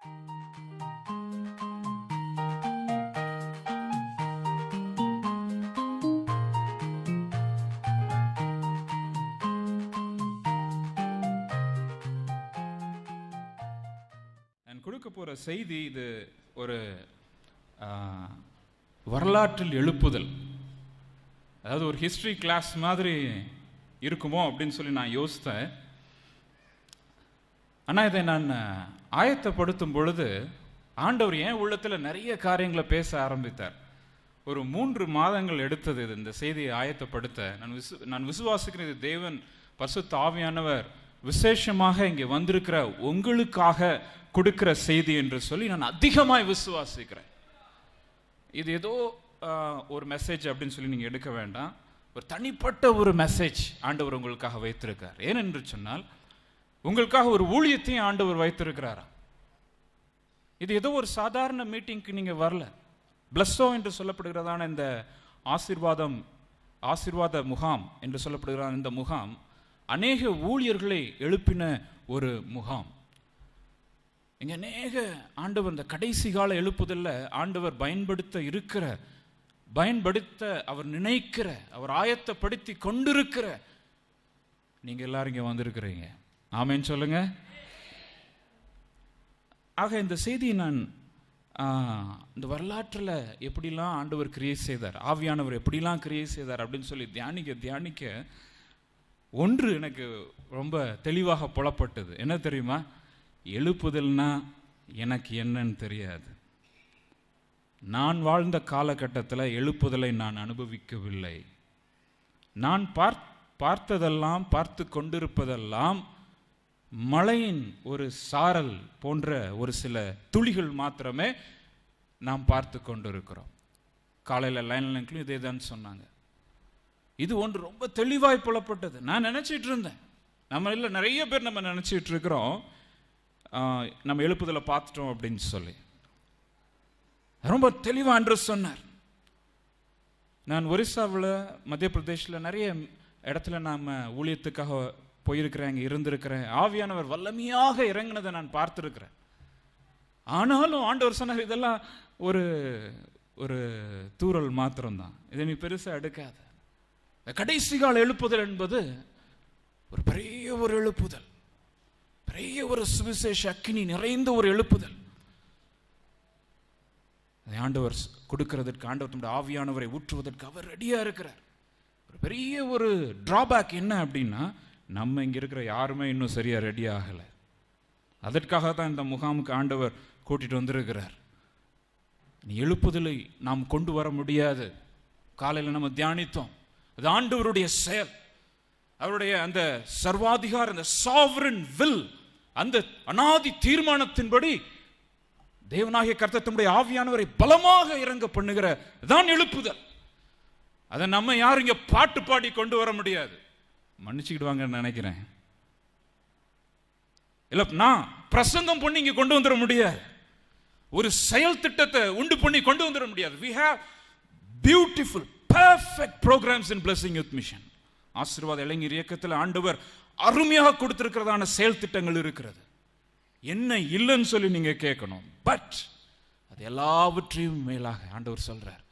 நான் போகிற செய்தி இது ஒரு வரலாற்றில் எழுப்புதல் அதாவது ஒரு ஹிஸ்ட்ரி கிளாஸ் மாதிரி இருக்குமோ அப்படின்னு சொல்லி நான் யோசித்தேன் ஆனால் இதை நான் ஆயத்தப்படுத்தும் பொழுது ஆண்டவர் ஏன் உள்ளத்தில் நிறைய காரியங்களை பேச ஆரம்பித்தார் ஒரு மூன்று மாதங்கள் எடுத்தது இது இந்த செய்தியை ஆயத்தப்படுத்த நான் விசு நான் விசுவாசிக்கிற தேவன் பசு தாவியானவர் விசேஷமாக இங்கே வந்திருக்கிற உங்களுக்காக கொடுக்கிற செய்தி என்று சொல்லி நான் அதிகமாக விசுவாசிக்கிறேன் இது ஏதோ ஒரு மெசேஜ் அப்படின்னு சொல்லி நீங்கள் எடுக்க வேண்டாம் ஒரு தனிப்பட்ட ஒரு மெசேஜ் ஆண்டவர் உங்களுக்காக வைத்திருக்கார் ஏனென்று சொன்னால் உங்களுக்காக ஒரு ஊழியத்தையும் ஆண்டவர் வைத்திருக்கிறாரா இது ஏதோ ஒரு சாதாரண மீட்டிங்க்கு நீங்கள் வரல பிளஸ்ஸோ என்று சொல்லப்படுகிறதான இந்த ஆசிர்வாதம் ஆசிர்வாத முகாம் என்று சொல்லப்படுகிறான் இந்த முகாம் அநேக ஊழியர்களை எழுப்பின ஒரு முகாம் இங்கே அநேக ஆண்டவர் இந்த கடைசி கால எழுப்புதல்ல ஆண்டவர் பயன்படுத்த இருக்கிற பயன்படுத்த அவர் நினைக்கிற அவர் ஆயத்தப்படுத்தி கொண்டிருக்கிற நீங்கள் எல்லாரும் இங்கே வந்திருக்கிறீங்க ஆமேன்னு சொல்லுங்க ஆக இந்த செய்தி நான் இந்த வரலாற்றில் எப்படிலாம் ஆண்டவர் கிரியேட் செய்தார் ஆவியானவர் எப்படிலாம் கிரியேட் செய்தார் அப்படின்னு சொல்லி தியானிக்க தியானிக்க ஒன்று எனக்கு ரொம்ப தெளிவாக புலப்பட்டது என்ன தெரியுமா எழுப்புதல்னா எனக்கு என்னன்னு தெரியாது நான் வாழ்ந்த காலகட்டத்தில் எழுப்புதலை நான் அனுபவிக்கவில்லை நான் பார்த்ததெல்லாம் பார்த்து கொண்டிருப்பதெல்லாம் மழையின் ஒரு சாரல் போன்ற ஒரு சில துளிகள் மாத்திரமே நாம் பார்த்து கொண்டு இருக்கிறோம் காலையில் லைன்லங்க்லையும் இதே தான் சொன்னாங்க இது ஒன்று ரொம்ப தெளிவாய் புலப்பட்டது நான் நினச்சிட்டு இருந்தேன் நம்ம இல்லை நிறைய பேர் நம்ம நினச்சிட்டு இருக்கிறோம் நம்ம எழுப்புதலை பார்த்துட்டோம் அப்படின்னு சொல்லி ரொம்ப தெளிவாக சொன்னார் நான் ஒரிசாவில் மத்திய பிரதேஷில் நிறைய இடத்துல நாம் ஊழியத்துக்காக போயிருக்கிறேன் அங்கே இருந்திருக்கிறேன் ஆவியானவர் வல்லமையாக இறங்கினதை நான் பார்த்துருக்கிறேன் ஆனாலும் ஆண்டவர் சொன்ன இதெல்லாம் ஒரு ஒரு தூரல் மாத்திரம்தான் இதை நீ பெருசாக எடுக்காத கடைசி கால எழுப்புதல் என்பது ஒரு பெரிய ஒரு எழுப்புதல் பெரிய ஒரு சுவிசேஷ அக்கினி நிறைந்த ஒரு எழுப்புதல் ஆண்டவர் கொடுக்கிறதற்கு ஆண்டவர் ஆவியானவரை ஊற்றுவதற்கு அவர் ரெடியாக இருக்கிறார் ஒரு பெரிய ஒரு டிராபேக் என்ன அப்படின்னா நம்ம இங்கே இருக்கிற யாருமே இன்னும் சரியாக ரெடி ஆகலை அதற்காக தான் இந்த முகாமுக்கு ஆண்டவர் கூட்டிகிட்டு வந்திருக்கிறார் நீ எழுப்புதலை நாம் கொண்டு வர முடியாது காலையில் நம்ம தியானித்தோம் அது ஆண்டவருடைய செயல் அவருடைய அந்த சர்வாதிகார அந்த சாவரன் வில் அந்த அனாதி தீர்மானத்தின்படி தேவனாகிய கர்த்தத்தினுடைய ஆவியானவரை பலமாக இறங்க பண்ணுகிற தான் எழுப்புதல் அதை நம்ம யாரும் இங்கே பாட்டு பாடி கொண்டு வர முடியாது மன்னிச்சுக்கிடுவாங்கன்னு நினைக்கிறேன் இல்லை நான் பிரசங்கம் பண்ணி இங்கே கொண்டு வந்துட முடியாது ஒரு செயல் திட்டத்தை உண்டு பண்ணி கொண்டு வந்துட முடியாது we have beautiful perfect programmes in Blessing Youth Mission ஆசீர்வாத இளைஞர் இயக்கத்தில் ஆண்டவர் அருமையாக கொடுத்துருக்கிறதான செயல் திட்டங்கள் இருக்கிறது என்ன இல்லைன்னு சொல்லி நீங்கள் கேட்கணும் பட் அது எல்லாவற்றையும் மேலாக ஆண்டவர் சொல்கிறார்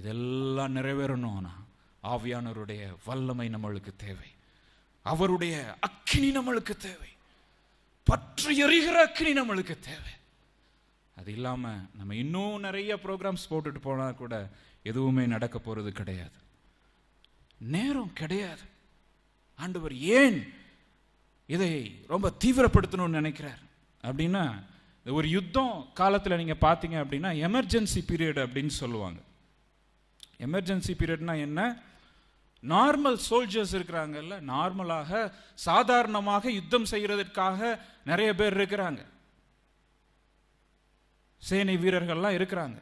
இதெல்லாம் நிறைவேறணும் நான் ஆவியானவருடைய வல்லமை நம்மளுக்கு தேவை அவருடைய அக்கினி நம்மளுக்கு தேவை பற்று எறிகிற அக்கினி நம்மளுக்கு தேவை அது இல்லாமல் நம்ம இன்னும் நிறைய ப்ரோக்ராம்ஸ் போட்டுட்டு போனால் கூட எதுவுமே நடக்க போகிறது கிடையாது நேரம் கிடையாது ஆண்டவர் ஏன் இதை ரொம்ப தீவிரப்படுத்தணும்னு நினைக்கிறார் அப்படின்னா ஒரு யுத்தம் காலத்தில் நீங்கள் பார்த்தீங்க அப்படின்னா எமர்ஜென்சி பீரியட் அப்படின்னு சொல்லுவாங்க எமர்ஜென்சி பீரியட்னா என்ன நார்மல் சோல்ஜர்ஸ் இருக்கிறாங்கல்ல நார்மலாக சாதாரணமாக யுத்தம் செய்யறதற்காக நிறைய பேர் இருக்கிறாங்க சேனை வீரர்கள்லாம் இருக்கிறாங்க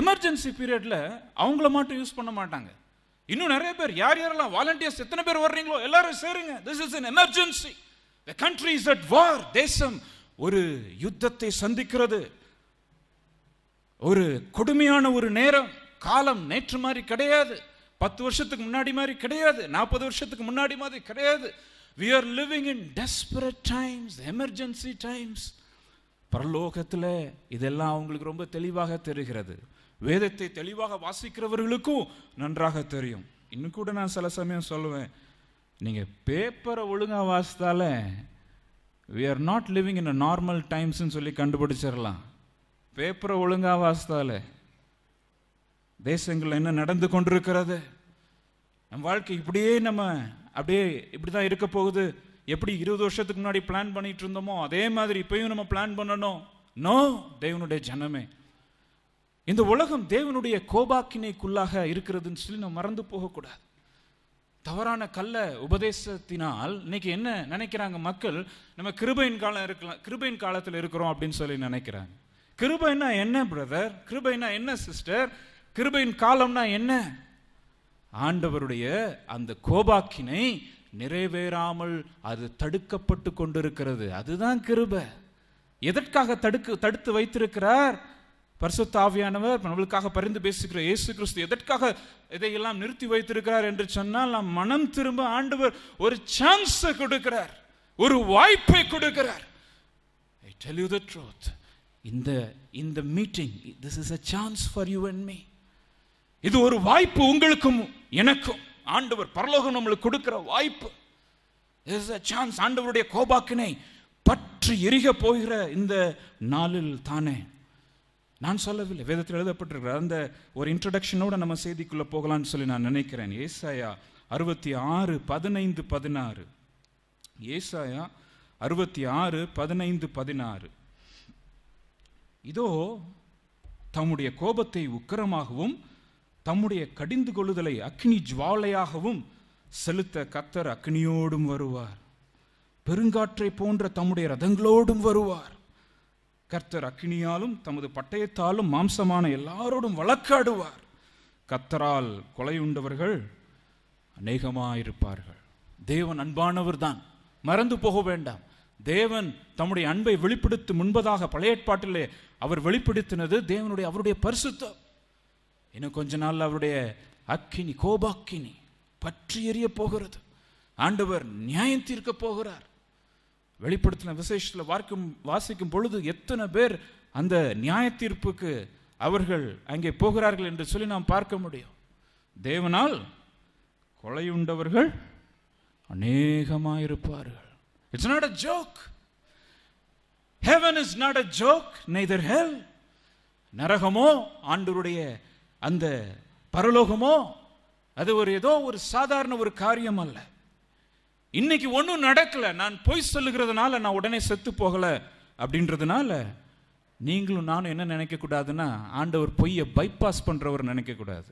எமர்ஜென்சி பீரியட்ல அவங்கள மட்டும் யூஸ் பண்ண மாட்டாங்க இன்னும் நிறைய பேர் யார் யாரெல்லாம் வாலண்டியர்ஸ் எத்தனை பேர் வர்றீங்களோ எல்லாரும் சேருங்க this is an emergency the country is at war தேசம் ஒரு யுத்தத்தை சந்திக்கிறது ஒரு கொடுமையான ஒரு நேரம் காலம் நேற்று மாதிரி கிடையாது பத்து வருஷத்துக்கு முன்னாடி மாதிரி கிடையாது நாற்பது வருஷத்துக்கு முன்னாடி மாதிரி கிடையாது we are living in desperate times emergency times பரலோகத்தில் இதெல்லாம் அவங்களுக்கு ரொம்ப தெளிவாக தெரிகிறது வேதத்தை தெளிவாக வாசிக்கிறவர்களுக்கும் நன்றாக தெரியும் இன்னும் கூட நான் சில சமயம் சொல்லுவேன் நீங்கள் பேப்பரை ஒழுங்காக வாசித்தால we are not living in a normal டைம்ஸ்ன்னு சொல்லி கண்டுபிடிச்சிடலாம் பேப்பரை ஒழுங்காக வாசித்தாலே தேசங்கள் என்ன நடந்து கொண்டிருக்கிறது நம் வாழ்க்கை இப்படியே நம்ம அப்படியே இப்படி தான் இருக்க போகுது எப்படி இருபது வருஷத்துக்கு முன்னாடி பிளான் பண்ணிட்டு இருந்தோமோ அதே மாதிரி இப்பயும் நம்ம பிளான் பண்ணணும் நோ தேவனுடைய ஜனமே இந்த உலகம் தேவனுடைய கோபாக்கினைக்குள்ளாக இருக்கிறதுன்னு சொல்லி நம்ம மறந்து போகக்கூடாது தவறான கல்ல உபதேசத்தினால் இன்னைக்கு என்ன நினைக்கிறாங்க மக்கள் நம்ம கிருபையின் காலம் இருக்கலாம் கிருபையின் காலத்தில் இருக்கிறோம் அப்படின்னு சொல்லி நினைக்கிறாங்க கிருபைனா என்ன பிரதர் கிருபைனா என்ன சிஸ்டர் கிருபையின் காலம்னா என்ன ஆண்டவருடைய அந்த கோபாக்கினை நிறைவேறாமல் அது தடுக்கப்பட்டு கொண்டிருக்கிறது அதுதான் கிருப எதற்காக தடுக்கு தடுத்து வைத்திருக்கிறார் ஆவியானவர் நம்மளுக்காக பரிந்து பேசுகிற இயேசு கிறிஸ்து எதற்காக இதையெல்லாம் நிறுத்தி வைத்திருக்கிறார் என்று சொன்னால் நாம் மனம் திரும்ப ஆண்டவர் ஒரு சான்ஸை கொடுக்கிறார் ஒரு வாய்ப்பை கொடுக்கிறார் I tell you the truth இந்த இந்த meeting this is a chance for you and me இது ஒரு வாய்ப்பு உங்களுக்கும் எனக்கும் ஆண்டவர் பரலோகம் நம்மளுக்கு கொடுக்கிற வாய்ப்பு இஸ் அ சான்ஸ் ஆண்டவருடைய கோபாக்கினை பற்றி எரிக போகிற இந்த நாளில் தானே நான் சொல்லவில்லை வேதத்தில் எழுதப்பட்டிருக்கிற அந்த ஒரு இன்ட்ரடக்ஷனோட நம்ம செய்திக்குள்ளே போகலாம்னு சொல்லி நான் நினைக்கிறேன் ஏசாயா அறுபத்தி ஆறு பதினைந்து பதினாறு ஏசாயா அறுபத்தி ஆறு பதினைந்து பதினாறு இதோ தம்முடைய கோபத்தை உக்கரமாகவும் தம்முடைய கடிந்து கொள்ளுதலை அக்னி ஜுவாலையாகவும் செலுத்த கத்தர் அக்னியோடும் வருவார் பெருங்காற்றை போன்ற தம்முடைய ரதங்களோடும் வருவார் கர்த்தர் அக்னியாலும் தமது பட்டயத்தாலும் மாம்சமான எல்லாரோடும் வழக்காடுவார் கத்தரால் கொலையுண்டவர்கள் அநேகமாயிருப்பார்கள் தேவன் அன்பானவர் தான் மறந்து போக வேண்டாம் தேவன் தம்முடைய அன்பை வெளிப்படுத்தும் முன்பதாக பழைய ஏற்பாட்டிலே அவர் வெளிப்படுத்தினது தேவனுடைய அவருடைய பரிசுத்தம் இன்னும் கொஞ்ச நாள் அவருடைய அக்கினி கோபாக்கினி பற்றி எறிய போகிறது ஆண்டவர் நியாயம் தீர்க்க போகிறார் வெளிப்படுத்தின விசேஷத்தில் வார்க்கும் வாசிக்கும் பொழுது எத்தனை பேர் அந்த நியாய தீர்ப்புக்கு அவர்கள் அங்கே போகிறார்கள் என்று சொல்லி நாம் பார்க்க முடியும் தேவனால் கொலை உண்டவர்கள் இருப்பார்கள் it's not a joke heaven is not a joke neither hell நரகமோ ஆண்டவருடைய அந்த பரலோகமோ அது ஒரு ஏதோ ஒரு சாதாரண ஒரு காரியம் அல்ல இன்னைக்கு ஒன்றும் நடக்கலை நான் பொய் சொல்லுகிறதுனால நான் உடனே செத்து போகலை அப்படின்றதுனால நீங்களும் நானும் என்ன நினைக்கக்கூடாதுன்னா ஆண்டவர் பொய்யை பைபாஸ் பண்ணுறவர் நினைக்கக்கூடாது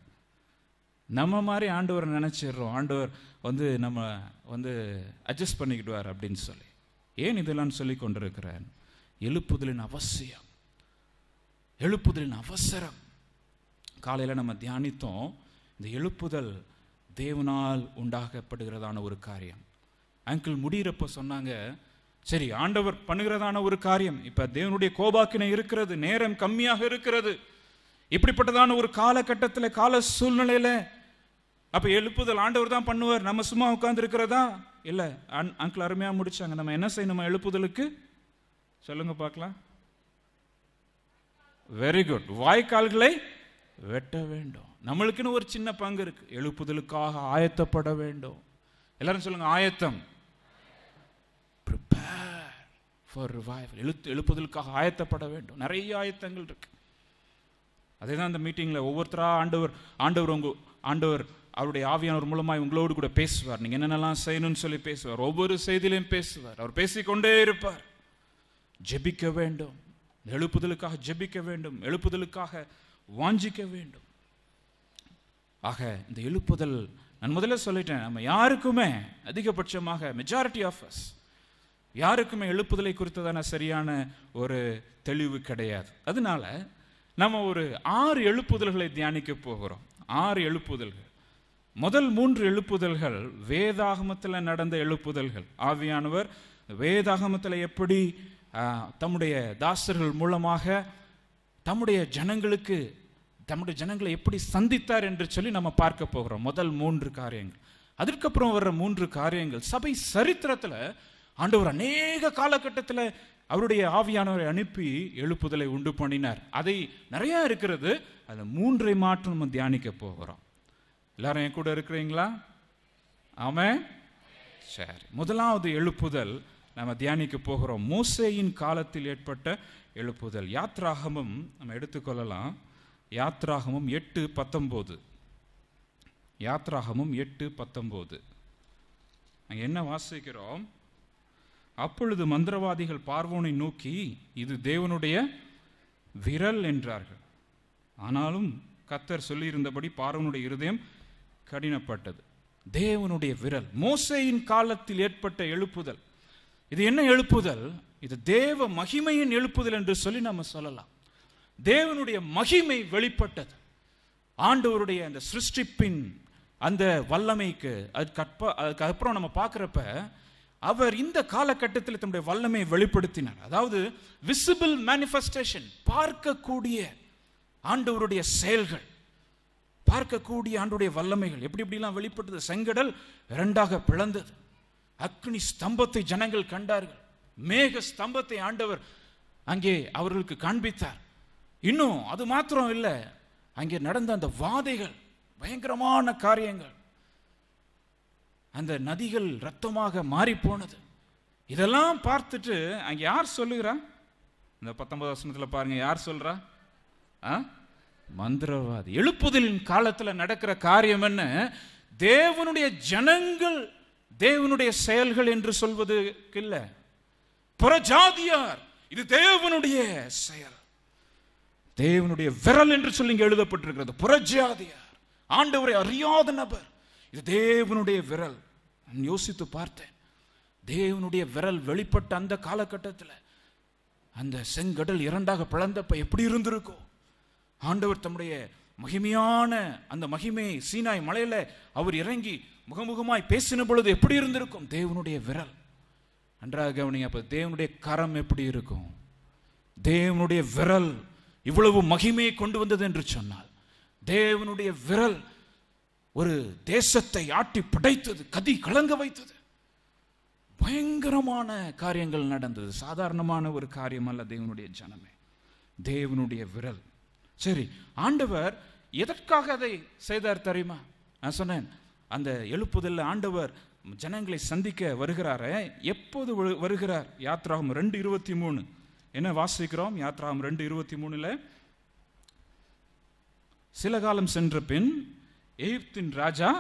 நம்ம மாதிரி ஆண்டவர் நினச்சிடுறோம் ஆண்டவர் வந்து நம்ம வந்து அட்ஜஸ்ட் பண்ணிக்கிடுவார் அப்படின்னு சொல்லி ஏன் இதெல்லாம் சொல்லி கொண்டிருக்கிறேன் எழுப்புதலின் அவசியம் எழுப்புதலின் அவசரம் காலையில் நம்ம தியானித்தோம் இந்த எழுப்புதல் தேவனால் உண்டாகப்படுகிறதான ஒரு காரியம் அங்கிள் முடிகிறப்ப சொன்னாங்க சரி ஆண்டவர் பண்ணுகிறதான ஒரு காரியம் இப்போ தேவனுடைய கோபாக்கினை இருக்கிறது நேரம் கம்மியாக இருக்கிறது இப்படிப்பட்டதான ஒரு காலகட்டத்தில் கால சூழ்நிலையில் அப்போ எழுப்புதல் ஆண்டவர் தான் பண்ணுவார் நம்ம சும்மா உட்கார்ந்து இருக்கிறதா இல்லை அன் அங்கிள் அருமையாக முடிச்சாங்க நம்ம என்ன செய்யணும் எழுப்புதலுக்கு சொல்லுங்க பார்க்கலாம் வெரி குட் வாய்க்கால்களை வெட்ட வேண்டும் நம்மளுக்குன்னு ஒரு சின்ன பங்கு இருக்கு எழுப்புதலுக்காக ஆயத்தப்பட வேண்டும் எல்லாரும் சொல்லுங்கள் ஆயத்தம் ப்ரிப்பேர் ஃபார் எழுப்புதலுக்காக ஆயத்தப்பட வேண்டும் நிறைய ஆயத்தங்கள் இருக்கு அதே தான் அந்த மீட்டிங்கில் ஒவ்வொருத்தராக ஆண்டவர் ஆண்டவர் உங்க ஆண்டவர் அவருடைய ஆவியானவர் மூலமாக உங்களோடு கூட பேசுவார் நீங்கள் என்னென்னலாம் செய்யணும்னு சொல்லி பேசுவார் ஒவ்வொரு செய்தியிலையும் பேசுவார் அவர் பேசிக்கொண்டே இருப்பார் ஜெபிக்க வேண்டும் எழுப்புதலுக்காக ஜெபிக்க வேண்டும் எழுப்புதலுக்காக வாஞ்சிக்க வேண்டும் ஆக இந்த எழுப்புதல் நான் முதல்ல சொல்லிட்டேன் நம்ம யாருக்குமே அதிகபட்சமாக மெஜாரிட்டி ஆஃப் அஸ் யாருக்குமே எழுப்புதலை குறித்ததான சரியான ஒரு தெளிவு கிடையாது அதனால நம்ம ஒரு ஆறு எழுப்புதல்களை தியானிக்க போகிறோம் ஆறு எழுப்புதல்கள் முதல் மூன்று எழுப்புதல்கள் வேதாகமத்தில் நடந்த எழுப்புதல்கள் ஆவியானவர் வேதாகமத்தில் எப்படி தம்முடைய தாசர்கள் மூலமாக தம்முடைய ஜனங்களுக்கு தம்முடைய ஜனங்களை எப்படி சந்தித்தார் என்று சொல்லி நம்ம பார்க்க போகிறோம் முதல் மூன்று காரியங்கள் அதற்கப்புறம் வர்ற மூன்று காரியங்கள் சபை சரித்திரத்தில் ஆண்டவர் அநேக காலகட்டத்தில் அவருடைய ஆவியானவரை அனுப்பி எழுப்புதலை உண்டு பண்ணினார் அதை நிறையா இருக்கிறது அந்த மூன்றை மாற்றம் நம்ம தியானிக்க போகிறோம் எல்லாரும் என் கூட இருக்கிறீங்களா ஆமாம் சரி முதலாவது எழுப்புதல் நாம் தியானிக்க போகிறோம் மூசையின் காலத்தில் ஏற்பட்ட எழுப்புதல் யாத்ராகமும் நம்ம எடுத்துக்கொள்ளலாம் யாத்ராகமும் எட்டு பத்தொம்போது யாத்ராகமும் எட்டு பத்தொம்போது நாங்கள் என்ன வாசிக்கிறோம் அப்பொழுது மந்திரவாதிகள் பார்வோனை நோக்கி இது தேவனுடைய விரல் என்றார்கள் ஆனாலும் கத்தர் சொல்லியிருந்தபடி பார்வனுடைய இருதயம் கடினப்பட்டது தேவனுடைய விரல் மோசையின் காலத்தில் ஏற்பட்ட எழுப்புதல் இது என்ன எழுப்புதல் இது தேவ மகிமையின் எழுப்புதல் என்று சொல்லி நம்ம சொல்லலாம் தேவனுடைய மகிமை வெளிப்பட்டது ஆண்டவருடைய அந்த சிருஷ்டிப்பின் அந்த வல்லமைக்கு அதுக்கு அற்ப அதுக்கப்புறம் நம்ம பார்க்குறப்ப அவர் இந்த காலகட்டத்தில் தன்னுடைய வல்லமையை வெளிப்படுத்தினார் அதாவது விசிபிள் மேனிஃபெஸ்டேஷன் பார்க்கக்கூடிய ஆண்டவருடைய செயல்கள் பார்க்கக்கூடிய ஆண்டுடைய வல்லமைகள் எப்படி இப்படிலாம் வெளிப்பட்டது செங்கடல் ரெண்டாக பிளந்தது அக்னி ஸ்தம்பத்தை ஜனங்கள் கண்டார்கள் மேக ஸ்தம்பத்தை ஆண்டவர் அங்கே அவர்களுக்கு காண்பித்தார் இன்னும் அது மாத்திரம் இல்லை அங்கே நடந்த அந்த வாதைகள் பயங்கரமான காரியங்கள் அந்த நதிகள் ரத்தமாக மாறி போனது இதெல்லாம் பார்த்துட்டு அங்கே யார் சொல்லுகிறா இந்த பத்தொன்பது வசனத்தில் பாருங்க யார் சொல்றா ஆ மந்திரவாதி எழுப்புதலின் காலத்தில் நடக்கிற காரியம் என்ன தேவனுடைய ஜனங்கள் தேவனுடைய செயல்கள் என்று சொல்வதுக்கு இல்லை புறஜாதியார் இது தேவனுடைய செயல் தேவனுடைய விரல் என்று சொல்லி இங்கே எழுதப்பட்டிருக்கிறது புறஜாதியார் ஆண்டவரை அறியாத நபர் இது தேவனுடைய விரல் நான் யோசித்து பார்த்தேன் தேவனுடைய விரல் வெளிப்பட்ட அந்த காலகட்டத்தில் அந்த செங்கடல் இரண்டாக பிளந்தப்ப எப்படி இருந்திருக்கும் ஆண்டவர் தம்முடைய மகிமையான அந்த மகிமையை சீனாய் மலையில் அவர் இறங்கி முகமுகமாய் பேசின பொழுது எப்படி இருந்திருக்கும் தேவனுடைய விரல் நன்றாக கவனிங்க அப்போ தேவனுடைய கரம் எப்படி இருக்கும் தேவனுடைய விரல் இவ்வளவு மகிமையை கொண்டு வந்தது என்று சொன்னால் தேவனுடைய விரல் ஒரு தேசத்தை ஆட்டி படைத்தது கதி கலங்க வைத்தது பயங்கரமான காரியங்கள் நடந்தது சாதாரணமான ஒரு காரியம் அல்ல தேவனுடைய ஜனமே தேவனுடைய விரல் சரி ஆண்டவர் எதற்காக அதை செய்தார் தெரியுமா நான் சொன்னேன் அந்த எழுப்புதல் ஆண்டவர் ஜனங்களை சந்திக்க வருகிறார எப்போது வருகிறார் யாத்ராகம் ரெண்டு இருபத்தி மூணு என்ன வாசிக்கிறோம் யாத்ராகம் ரெண்டு இருபத்தி மூணுல சில காலம் சென்ற பின் எகிப்தின் ராஜா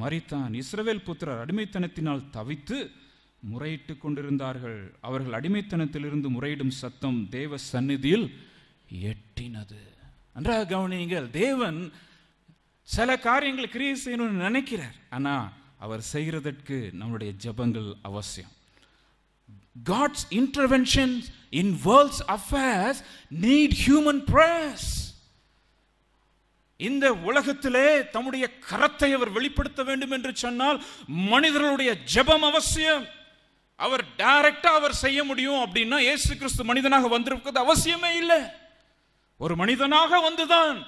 மரித்தான் இஸ்ரவேல் புத்திரர் அடிமைத்தனத்தினால் தவித்து முறையிட்டு கொண்டிருந்தார்கள் அவர்கள் அடிமைத்தனத்திலிருந்து முறையிடும் சத்தம் தேவ சந்நிதியில் எட்டினது நன்றாக கவனியுங்கள் தேவன் சில காரியங்களை கிரியை செய்யணும்னு நினைக்கிறார் ஆனால் அவர் செய்கிறதற்கு நம்முடைய ஜபங்கள் அவசியம் God's intervention in world's affairs need human prayers இந்த உலகத்திலே தம்முடைய கரத்தை அவர் வெளிப்படுத்த வேண்டும் என்று சொன்னால் மனிதர்களுடைய ஜபம் அவசியம் அவர் டைரக்டா அவர் செய்ய முடியும் அப்படின்னா இயேசு கிறிஸ்து மனிதனாக வந்திருக்கிறது அவசியமே இல்லை ஒரு மனிதனாக வந்துதான்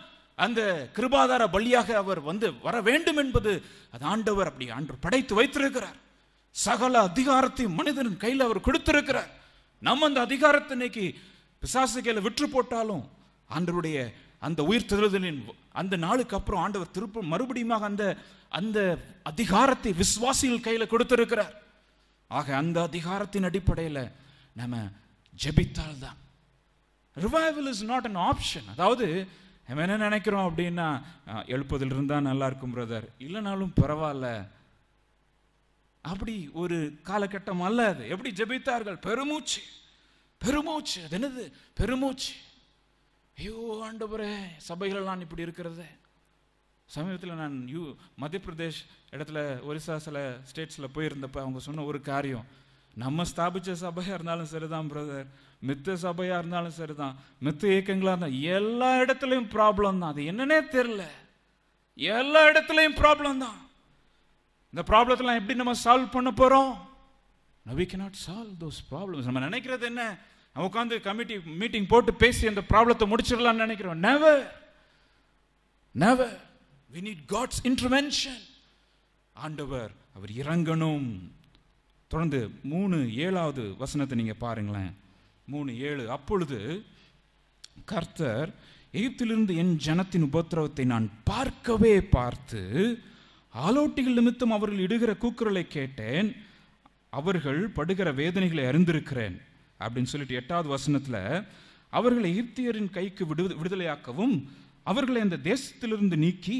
அந்த கிருபாதார பலியாக அவர் வந்து வர வேண்டும் என்பது அது ஆண்டவர் அப்படி ஆண்டு படைத்து வைத்திருக்கிறார் சகல அதிகாரத்தை மனிதனின் கையில் அவர் கொடுத்திருக்கிறார் நம்ம அந்த அதிகாரத்தை இன்னைக்கு பிசாசு கையில் விற்று போட்டாலும் ஆண்டவருடைய அந்த உயிர் திருதலின் அந்த நாளுக்கு அப்புறம் ஆண்டவர் திருப்ப மறுபடியும் அந்த அந்த அதிகாரத்தை விஸ்வாசிகள் கையில் கொடுத்திருக்கிறார் ஆக அந்த அதிகாரத்தின் அடிப்படையில் நம்ம ஜெபித்தால் தான் revival is not an option அதாவது நம்ம என்ன நினைக்கிறோம் அப்படின்னா இருந்தால் நல்லா இருக்கும் பிரதர் இல்லைனாலும் பரவாயில்ல அப்படி ஒரு காலகட்டம் அல்ல அது எப்படி ஜபித்தார்கள் பெருமூச்சு பெருமூச்சு அது என்னது பெருமூச்சு ஐயோ ஆண்டு ஆண்டவரே சபைகளெல்லாம் இப்படி இருக்கிறது சமீபத்தில் நான் யூ மத்திய பிரதேஷ் இடத்துல ஒரிசா சில ஸ்டேட்ஸில் போயிருந்தப்ப அவங்க சொன்ன ஒரு காரியம் நம்ம ஸ்தாபித்த சபையாக இருந்தாலும் சரிதான் பிரதர் மித்த சபையாக இருந்தாலும் சரி தான் மித்த இயக்கங்களாக இருந்தால் எல்லா இடத்துலையும் ப்ராப்ளம் தான் அது என்னன்னே தெரில எல்லா இடத்துலையும் ப்ராப்ளம் தான் இந்த ப்ராப்ளத்தெல்லாம் எப்படி நம்ம சால்வ் பண்ண போகிறோம் we not solve those problems நம்ம நினைக்கிறது என்ன நம்ம உட்காந்து கமிட்டி மீட்டிங் போட்டு பேசி அந்த ப்ராப்ளத்தை முடிச்சிடலான்னு நினைக்கிறோம் never never we need God's intervention ஆண்டவர் அவர் இறங்கணும் தொடர்ந்து மூணு ஏழாவது வசனத்தை நீங்கள் பாருங்களேன் மூணு ஏழு அப்பொழுது கர்த்தர் எகிப்திலிருந்து என் ஜனத்தின் உபத்திரவத்தை நான் பார்க்கவே பார்த்து ஆலோட்டிகள் நிமித்தம் அவர்கள் இடுகிற கூக்குரலை கேட்டேன் அவர்கள் படுகிற வேதனைகளை அறிந்திருக்கிறேன் அப்படின்னு சொல்லிட்டு எட்டாவது வசனத்தில் அவர்களை எகிப்தியரின் கைக்கு விடு விடுதலையாக்கவும் அவர்களை அந்த தேசத்திலிருந்து நீக்கி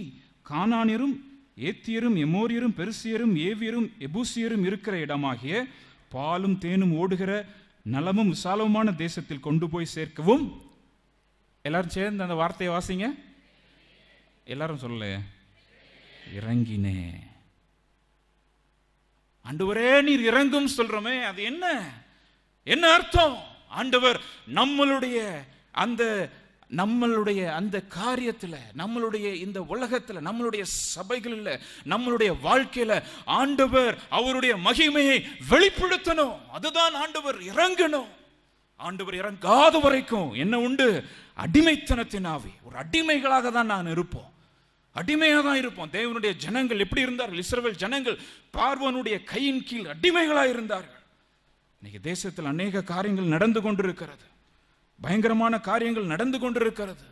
கானானியரும் ஏத்தியரும் எமோரியரும் பெருசியரும் ஏவியரும் எபூசியரும் இருக்கிற இடமாகிய பாலும் தேனும் ஓடுகிற நலமும் விசாலமான தேசத்தில் கொண்டு போய் சேர்க்கவும் எல்லாரும் சேர்ந்து அந்த வார்த்தையை வாசிங்க எல்லாரும் சொல்ல இறங்கினே ஆண்டவரே நீர் இறங்கும் சொல்றோமே அது என்ன என்ன அர்த்தம் ஆண்டவர் நம்மளுடைய அந்த நம்மளுடைய அந்த காரியத்தில் நம்மளுடைய இந்த உலகத்தில் நம்மளுடைய சபைகளில் நம்மளுடைய வாழ்க்கையில் ஆண்டவர் அவருடைய மகிமையை வெளிப்படுத்தணும் அதுதான் ஆண்டவர் இறங்கணும் ஆண்டவர் இறங்காத வரைக்கும் என்ன உண்டு அடிமைத்தனத்தின் ஆவி ஒரு அடிமைகளாக தான் நான் இருப்போம் அடிமையாக தான் இருப்போம் தேவனுடைய ஜனங்கள் எப்படி இருந்தார்கள் இஸ்ரவேல் ஜனங்கள் பார்வனுடைய கையின் கீழ் அடிமைகளாக இருந்தார்கள் இன்னைக்கு தேசத்தில் அநேக காரியங்கள் நடந்து கொண்டிருக்கிறது பயங்கரமான காரியங்கள் நடந்து கொண்டிருக்கிறது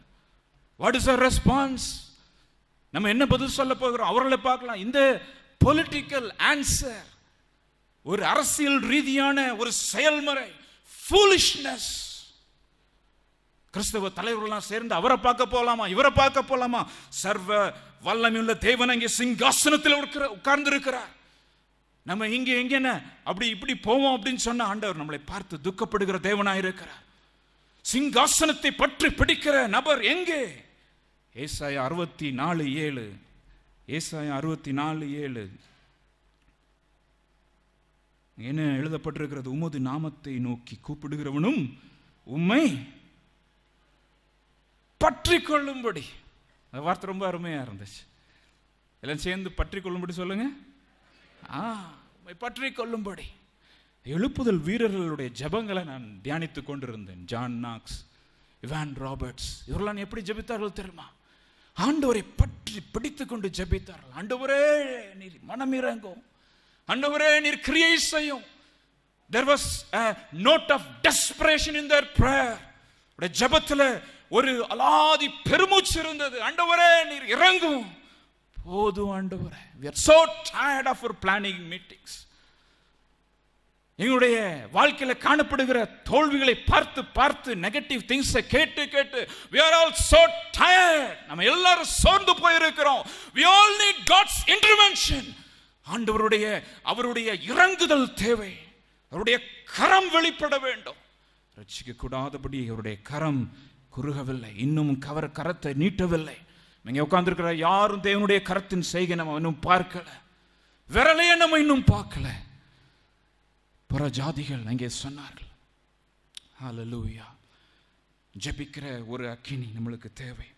வாட் இஸ் அ ரெஸ்பான்ஸ் நம்ம என்ன பதில் சொல்ல போகிறோம் அவர்களை பார்க்கலாம் இந்த பொலிட்டிக்கல் ஆன்சர் ஒரு அரசியல் ரீதியான ஒரு செயல்முறை ஃபூலிஷ்னஸ் கிறிஸ்தவ தலைவர்கள்லாம் சேர்ந்து அவரை பார்க்க போலாமா இவரை பார்க்க போலாமா சர்வ வல்லமையுள்ள தேவன் அங்கே சிங்காசனத்தில் உட்கார்ந்து இருக்கிறார் நம்ம இங்கே எங்கே அப்படி இப்படி போவோம் அப்படின்னு சொன்ன ஆண்டவர் நம்மளை பார்த்து துக்கப்படுகிற தேவனாக இருக்கிறார் சிங்காசனத்தை பற்றி பிடிக்கிற நபர் எங்கே ஏசாய அறுபத்தி நாலு ஏழு ஏசாய அறுபத்தி நாலு ஏழு என்ன எழுதப்பட்டிருக்கிறது உமது நாமத்தை நோக்கி கூப்பிடுகிறவனும் உம்மை பற்றி கொள்ளும்படி அந்த வார்த்தை ரொம்ப அருமையாக இருந்துச்சு எல்லாம் சேர்ந்து பற்றி கொள்ளும்படி சொல்லுங்க ஆ பற்றி கொள்ளும்படி எழுப்புதல் வீரர்களுடைய ஜபங்களை நான் தியானித்து கொண்டிருந்தேன் ஜான் நாக்ஸ் இவான் ராபர்ட்ஸ் இவரெல்லாம் எப்படி ஜபித்தார்கள் தெரியுமா ஆண்டவரை பற்றி பிடித்து கொண்டு ஜபித்தார்கள் ஆண்டவரே நீர் மனம் இறங்கும் ஆண்டவரே நீர் கிரியை செய்யும் there was note of desperation in their prayer உடைய ஜபத்தில் ஒரு அலாதி பெருமூச்சு இருந்தது ஆண்டவரே நீர் இறங்கும் போதும் ஆண்டவரே we are so tired of ஒரு பிளானிங் மீட்டிங்ஸ் எங்களுடைய வாழ்க்கையில் காணப்படுகிற தோல்விகளை பார்த்து பார்த்து நெகட்டிவ் திங்ஸை கேட்டு கேட்டு we are all so tired நம்ம எல்லாரும் சோர்ந்து போயிருக்கிறோம் we all need god's intervention ஆண்டவருடைய அவருடைய இறங்குதல் தேவை அவருடைய கரம் வெளிப்பட வேண்டும் ரட்சிக்க கூடாதபடி அவருடைய கரம் குறுகவில்லை இன்னும் கவர கரத்தை நீட்டவில்லை நீங்கள் உட்காந்துருக்கிற யாரும் தேவனுடைய கரத்தின் செய்கை நம்ம இன்னும் பார்க்கல விரலையே நம்ம இன்னும் பார்க்கல புற ஜாதிகள் அங்கே சொன்னார்கள் ஹலலூயா ஜபிக்கிற ஒரு அக்கினி நம்மளுக்கு தேவை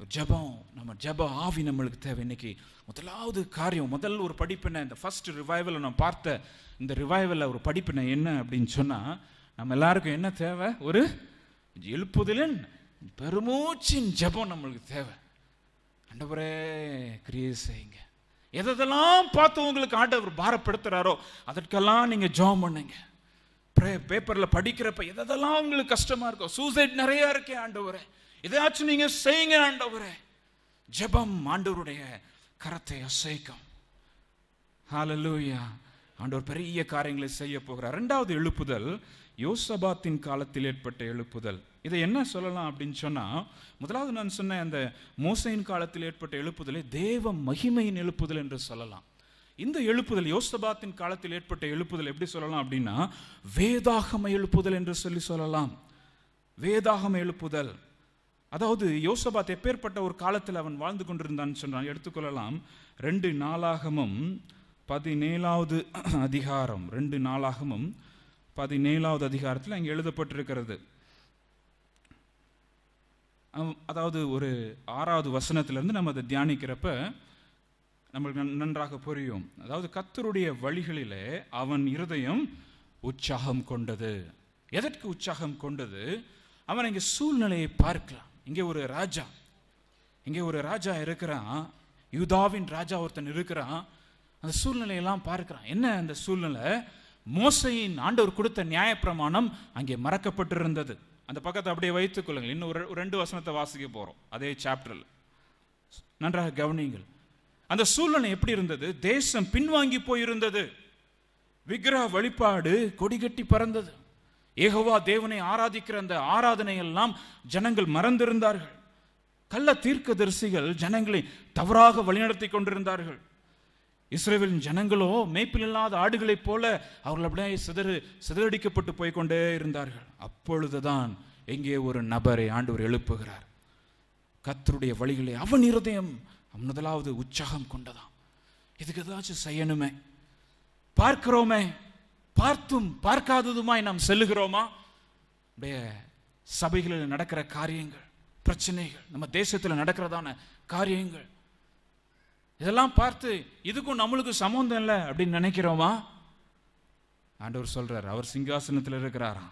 ஒரு ஜபம் நம்ம ஜப ஆவி நம்மளுக்கு தேவை இன்னைக்கு முதலாவது காரியம் முதல் ஒரு படிப்பினை இந்த ஃபர்ஸ்ட் ரிவைவலை நான் பார்த்த இந்த ரிவைவலில் ஒரு படிப்பினை என்ன அப்படின்னு சொன்னால் நம்ம எல்லாருக்கும் என்ன தேவை ஒரு எழுப்புதலின் பெருமூச்சின் ஜபம் நம்மளுக்கு தேவை அண்டபுரே கிரியேட் செய்யுங்க எதெல்லாம் பார்த்து உங்களுக்கு ஆண்டவர் பாரப்படுத்துகிறாரோ அதற்கெல்லாம் நீங்கள் ஜாம் பண்ணுங்க பேப்பரில் படிக்கிறப்ப எதெல்லாம் உங்களுக்கு கஷ்டமாக இருக்கும் சூசைட் நிறையா இருக்கே ஆண்டவரே எதாச்சும் நீங்கள் செய்யுங்க ஆண்டவரே ஜபம் ஆண்டவருடைய கரத்தை அசைக்கும் ஆண்டவர் பெரிய காரியங்களை செய்ய போகிறார் ரெண்டாவது எழுப்புதல் யோசபாத்தின் காலத்தில் ஏற்பட்ட எழுப்புதல் இதை என்ன சொல்லலாம் அப்படின்னு சொன்னால் முதலாவது நான் சொன்ன அந்த மோசையின் காலத்தில் ஏற்பட்ட எழுப்புதலை தேவ மகிமையின் எழுப்புதல் என்று சொல்லலாம் இந்த எழுப்புதல் யோசபாத்தின் காலத்தில் ஏற்பட்ட எழுப்புதல் எப்படி சொல்லலாம் அப்படின்னா வேதாகம எழுப்புதல் என்று சொல்லி சொல்லலாம் வேதாகம எழுப்புதல் அதாவது யோசபாத் எப்பேற்பட்ட ஒரு காலத்தில் அவன் வாழ்ந்து கொண்டிருந்தான்னு சொன்னான் எடுத்துக்கொள்ளலாம் ரெண்டு நாளாகமும் பதினேழாவது அதிகாரம் ரெண்டு நாளாகமும் பதினேழாவது அதிகாரத்தில் அங்கே எழுதப்பட்டிருக்கிறது அதாவது ஒரு ஆறாவது வசனத்திலேருந்து நம்ம அதை தியானிக்கிறப்ப நம்மளுக்கு நன்றாக புரியும் அதாவது கத்தருடைய வழிகளிலே அவன் இருதயம் உற்சாகம் கொண்டது எதற்கு உற்சாகம் கொண்டது அவன் இங்கே சூழ்நிலையை பார்க்கலாம் இங்கே ஒரு ராஜா இங்கே ஒரு ராஜா இருக்கிறான் யுதாவின் ராஜா ஒருத்தன் இருக்கிறான் அந்த சூழ்நிலையெல்லாம் பார்க்கிறான் என்ன அந்த சூழ்நிலை மோசையின் ஆண்டவர் கொடுத்த நியாயப்பிரமாணம் அங்கே மறக்கப்பட்டிருந்தது அந்த பக்கத்தை அப்படியே வைத்துக் கொள்ளுங்கள் இன்னும் ஒரு ரெண்டு வசனத்தை வாசிக்க போகிறோம் அதே சாப்டரில் நன்றாக கவனியுங்கள் அந்த சூழ்நிலை எப்படி இருந்தது தேசம் பின்வாங்கி போயிருந்தது விக்கிரக வழிபாடு கொடிகட்டி பறந்தது ஏகவா தேவனை ஆராதிக்கிற அந்த ஆராதனை எல்லாம் ஜனங்கள் மறந்திருந்தார்கள் கள்ள தீர்க்க தரிசிகள் ஜனங்களை தவறாக வழிநடத்தி கொண்டிருந்தார்கள் இஸ்ரேவேலின் ஜனங்களோ மேய்ப்பில் இல்லாத ஆடுகளைப் போல அவர்கள் அப்படியே சிதறு சிதறடிக்கப்பட்டு போய்கொண்டே இருந்தார்கள் அப்பொழுதுதான் எங்கே ஒரு நபரை ஆண்டவர் எழுப்புகிறார் கத்தருடைய வழிகளை அவன் இருதயம் முதலாவது உற்சாகம் கொண்டதான் இதுக்கு ஏதாச்சும் செய்யணுமே பார்க்கிறோமே பார்த்தும் பார்க்காததுமாய் நாம் செல்லுகிறோமா அப்படியே சபைகளில் நடக்கிற காரியங்கள் பிரச்சனைகள் நம்ம தேசத்தில் நடக்கிறதான காரியங்கள் இதெல்லாம் பார்த்து இதுக்கும் நம்மளுக்கு சம்மந்தம் இல்லை அப்படின்னு நினைக்கிறோமா ஆண்டவர் சொல்றார் அவர் சிங்காசனத்தில் இருக்கிறாராம்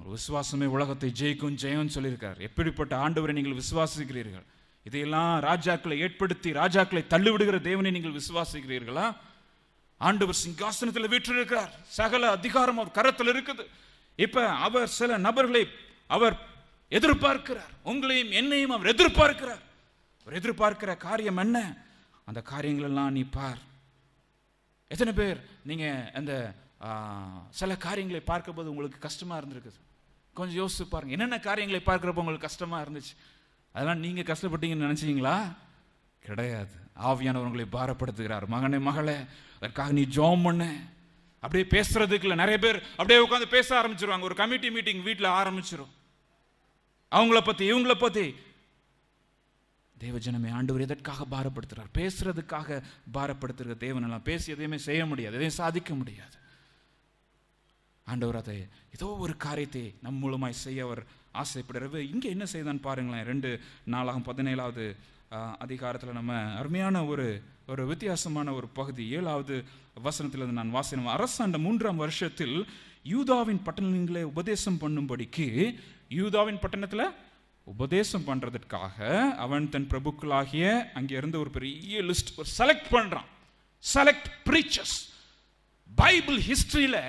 ஒரு விசுவாசமே உலகத்தை ஜெயிக்கும் ஜெயம் சொல்லியிருக்கார் எப்படிப்பட்ட ஆண்டவரை நீங்கள் விசுவாசிக்கிறீர்கள் இதையெல்லாம் ராஜாக்களை ஏற்படுத்தி ராஜாக்களை தள்ளிவிடுகிற தேவனை நீங்கள் விசுவாசிக்கிறீர்களா ஆண்டவர் சிங்காசனத்தில் வீற்றிருக்கிறார் சகல அதிகாரம் அவர் கரத்தில் இருக்குது இப்போ அவர் சில நபர்களை அவர் எதிர்பார்க்கிறார் உங்களையும் என்னையும் அவர் எதிர்பார்க்கிறார் அவர் எதிர்பார்க்கிற காரியம் என்ன அந்த காரியங்களெல்லாம் நீ பார் எத்தனை பேர் நீங்கள் அந்த சில காரியங்களை பார்க்கும்போது உங்களுக்கு கஷ்டமாக இருந்திருக்குது கொஞ்சம் யோசிச்சு பாருங்கள் என்னென்ன காரியங்களை பார்க்குறப்ப உங்களுக்கு கஷ்டமாக இருந்துச்சு அதெல்லாம் நீங்கள் கஷ்டப்பட்டீங்கன்னு நினச்சிங்களா கிடையாது ஆவியானவர்களை உங்களை பாரப்படுத்துகிறார் மகனே மகளே அதற்காக நீ ஜோம் பண்ண அப்படியே பேசுறதுக்கு இல்லை நிறைய பேர் அப்படியே உட்காந்து பேச ஆரம்பிச்சிருவாங்க ஒரு கமிட்டி மீட்டிங் வீட்டில் ஆரம்பிச்சிடும் அவங்கள பற்றி இவங்கள பற்றி தேவஜனமே ஆண்டவர் எதற்காக பாரப்படுத்துகிறார் பேசுறதுக்காக பாரப்படுத்துகிற தேவனெல்லாம் பேசி எதையுமே செய்ய முடியாது எதையும் சாதிக்க முடியாது ஆண்டவர் அதை ஏதோ ஒரு காரியத்தை நம் மூலமாய் செய்ய அவர் ஆசைப்படுறவு இங்கே என்ன செய்தான்னு பாருங்களேன் ரெண்டு நாளாகும் பதினேழாவது அதிகாரத்தில் நம்ம அருமையான ஒரு ஒரு வித்தியாசமான ஒரு பகுதி ஏழாவது வசனத்தில் நான் வாசினோம் அரசாண்ட மூன்றாம் வருஷத்தில் யூதாவின் பட்டணங்களை உபதேசம் பண்ணும்படிக்கு யூதாவின் பட்டணத்தில் உபதேசம் பண்ணுறதுக்காக அவன் தன் பிரபுக்களாகிய அங்கே இருந்து ஒரு பெரிய லிஸ்ட் ஒரு செலக்ட் பண்ணுறான் செலக்ட் ப்ரீச்சர்ஸ் பைபிள் ஹிஸ்ட்ரியில்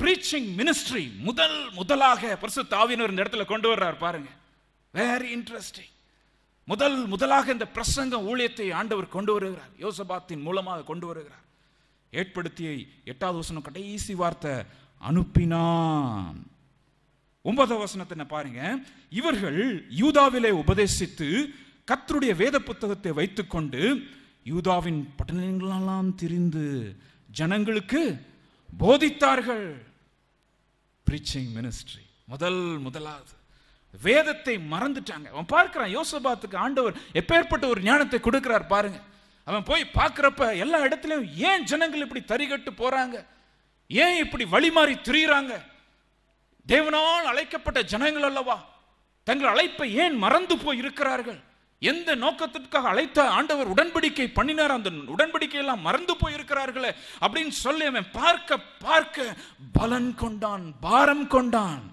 ப்ரீச்சிங் மினிஸ்ட்ரி முதல் முதலாக பரிசு தாவினர் இந்த இடத்துல கொண்டு வர்றார் பாருங்க வெரி இன்ட்ரெஸ்டிங் முதல் முதலாக இந்த பிரசங்க ஊழியத்தை ஆண்டவர் கொண்டு வருகிறார் யோசபாத்தின் மூலமாக கொண்டு வருகிறார் ஏற்படுத்திய எட்டாவது வசனம் கடைசி வார்த்தை அனுப்பினான் ஒன்பதாம் வசனத்தை பாருங்க இவர்கள் யூதாவிலே உபதேசித்து கத்தருடைய வேத புத்தகத்தை வைத்துக்கொண்டு யூதாவின் பட்டணங்களெல்லாம் திரிந்து ஜனங்களுக்கு போதித்தார்கள் பிரீச்சிங் மினிஸ்ட்ரி முதல் முதலாவது வேதத்தை மறந்துட்டாங்க அவன் பார்க்கிறான் யோசபாத்துக்கு ஆண்டவர் எப்பேற்பட்ட ஒரு ஞானத்தை கொடுக்கிறார் பாருங்க அவன் போய் பார்க்குறப்ப எல்லா இடத்துலையும் ஏன் ஜனங்கள் இப்படி தறிகட்டு போறாங்க ஏன் இப்படி வழிமாறி திரியுறாங்க தேவனால் அழைக்கப்பட்ட ஜனங்கள் அல்லவா தங்கள் அழைப்பை ஏன் மறந்து போய் இருக்கிறார்கள் எந்த நோக்கத்திற்காக அழைத்த ஆண்டவர் உடன்படிக்கை பண்ணினார் அந்த உடன்படிக்கையெல்லாம் மறந்து போயிருக்கிறார்களே அப்படின்னு சொல்லி அவன் பார்க்க பார்க்க பலன் கொண்டான் பாரம் கொண்டான்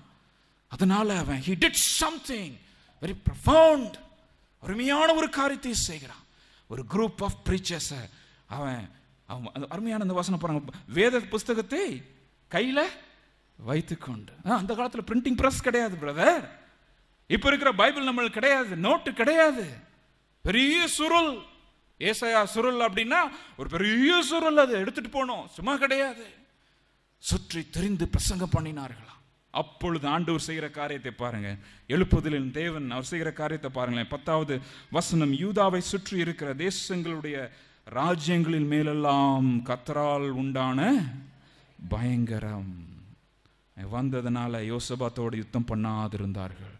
அதனால அவன் he did something very profound அருமையான ஒரு காரியத்தை செய்கிறான் ஒரு குரூப் ஆஃப் ப்ரீச்சர்ஸை அவன் அவன் அருமையான அந்த வாசனை போறாங்க வேத புஸ்தகத்தை கையில் வைத்துக்கொண்டு அந்த காலத்தில் பிரிண்டிங் ப்ரெஸ் கிடையாது பிரதர் இப்போ இருக்கிற பைபிள் நம்மளுக்கு கிடையாது நோட்டு கிடையாது பெரிய சுருள் ஏசையா சுருள் அப்படின்னா ஒரு பெரிய சுருள் அது எடுத்துட்டு போனோம் சும்மா கிடையாது சுற்றி தெரிந்து பிரசங்கம் பண்ணினார்களாம் அப்பொழுது ஆண்டவர் செய்கிற காரியத்தை பாருங்க எழுப்புதலின் தேவன் அவர் செய்கிற காரியத்தை பாருங்களேன் பத்தாவது வசனம் யூதாவை சுற்றி இருக்கிற தேசங்களுடைய ராஜ்யங்களின் மேலெல்லாம் கத்தரால் உண்டான பயங்கரம் வந்ததுனால யோசபாத்தோடு யுத்தம் பண்ணாதிருந்தார்கள்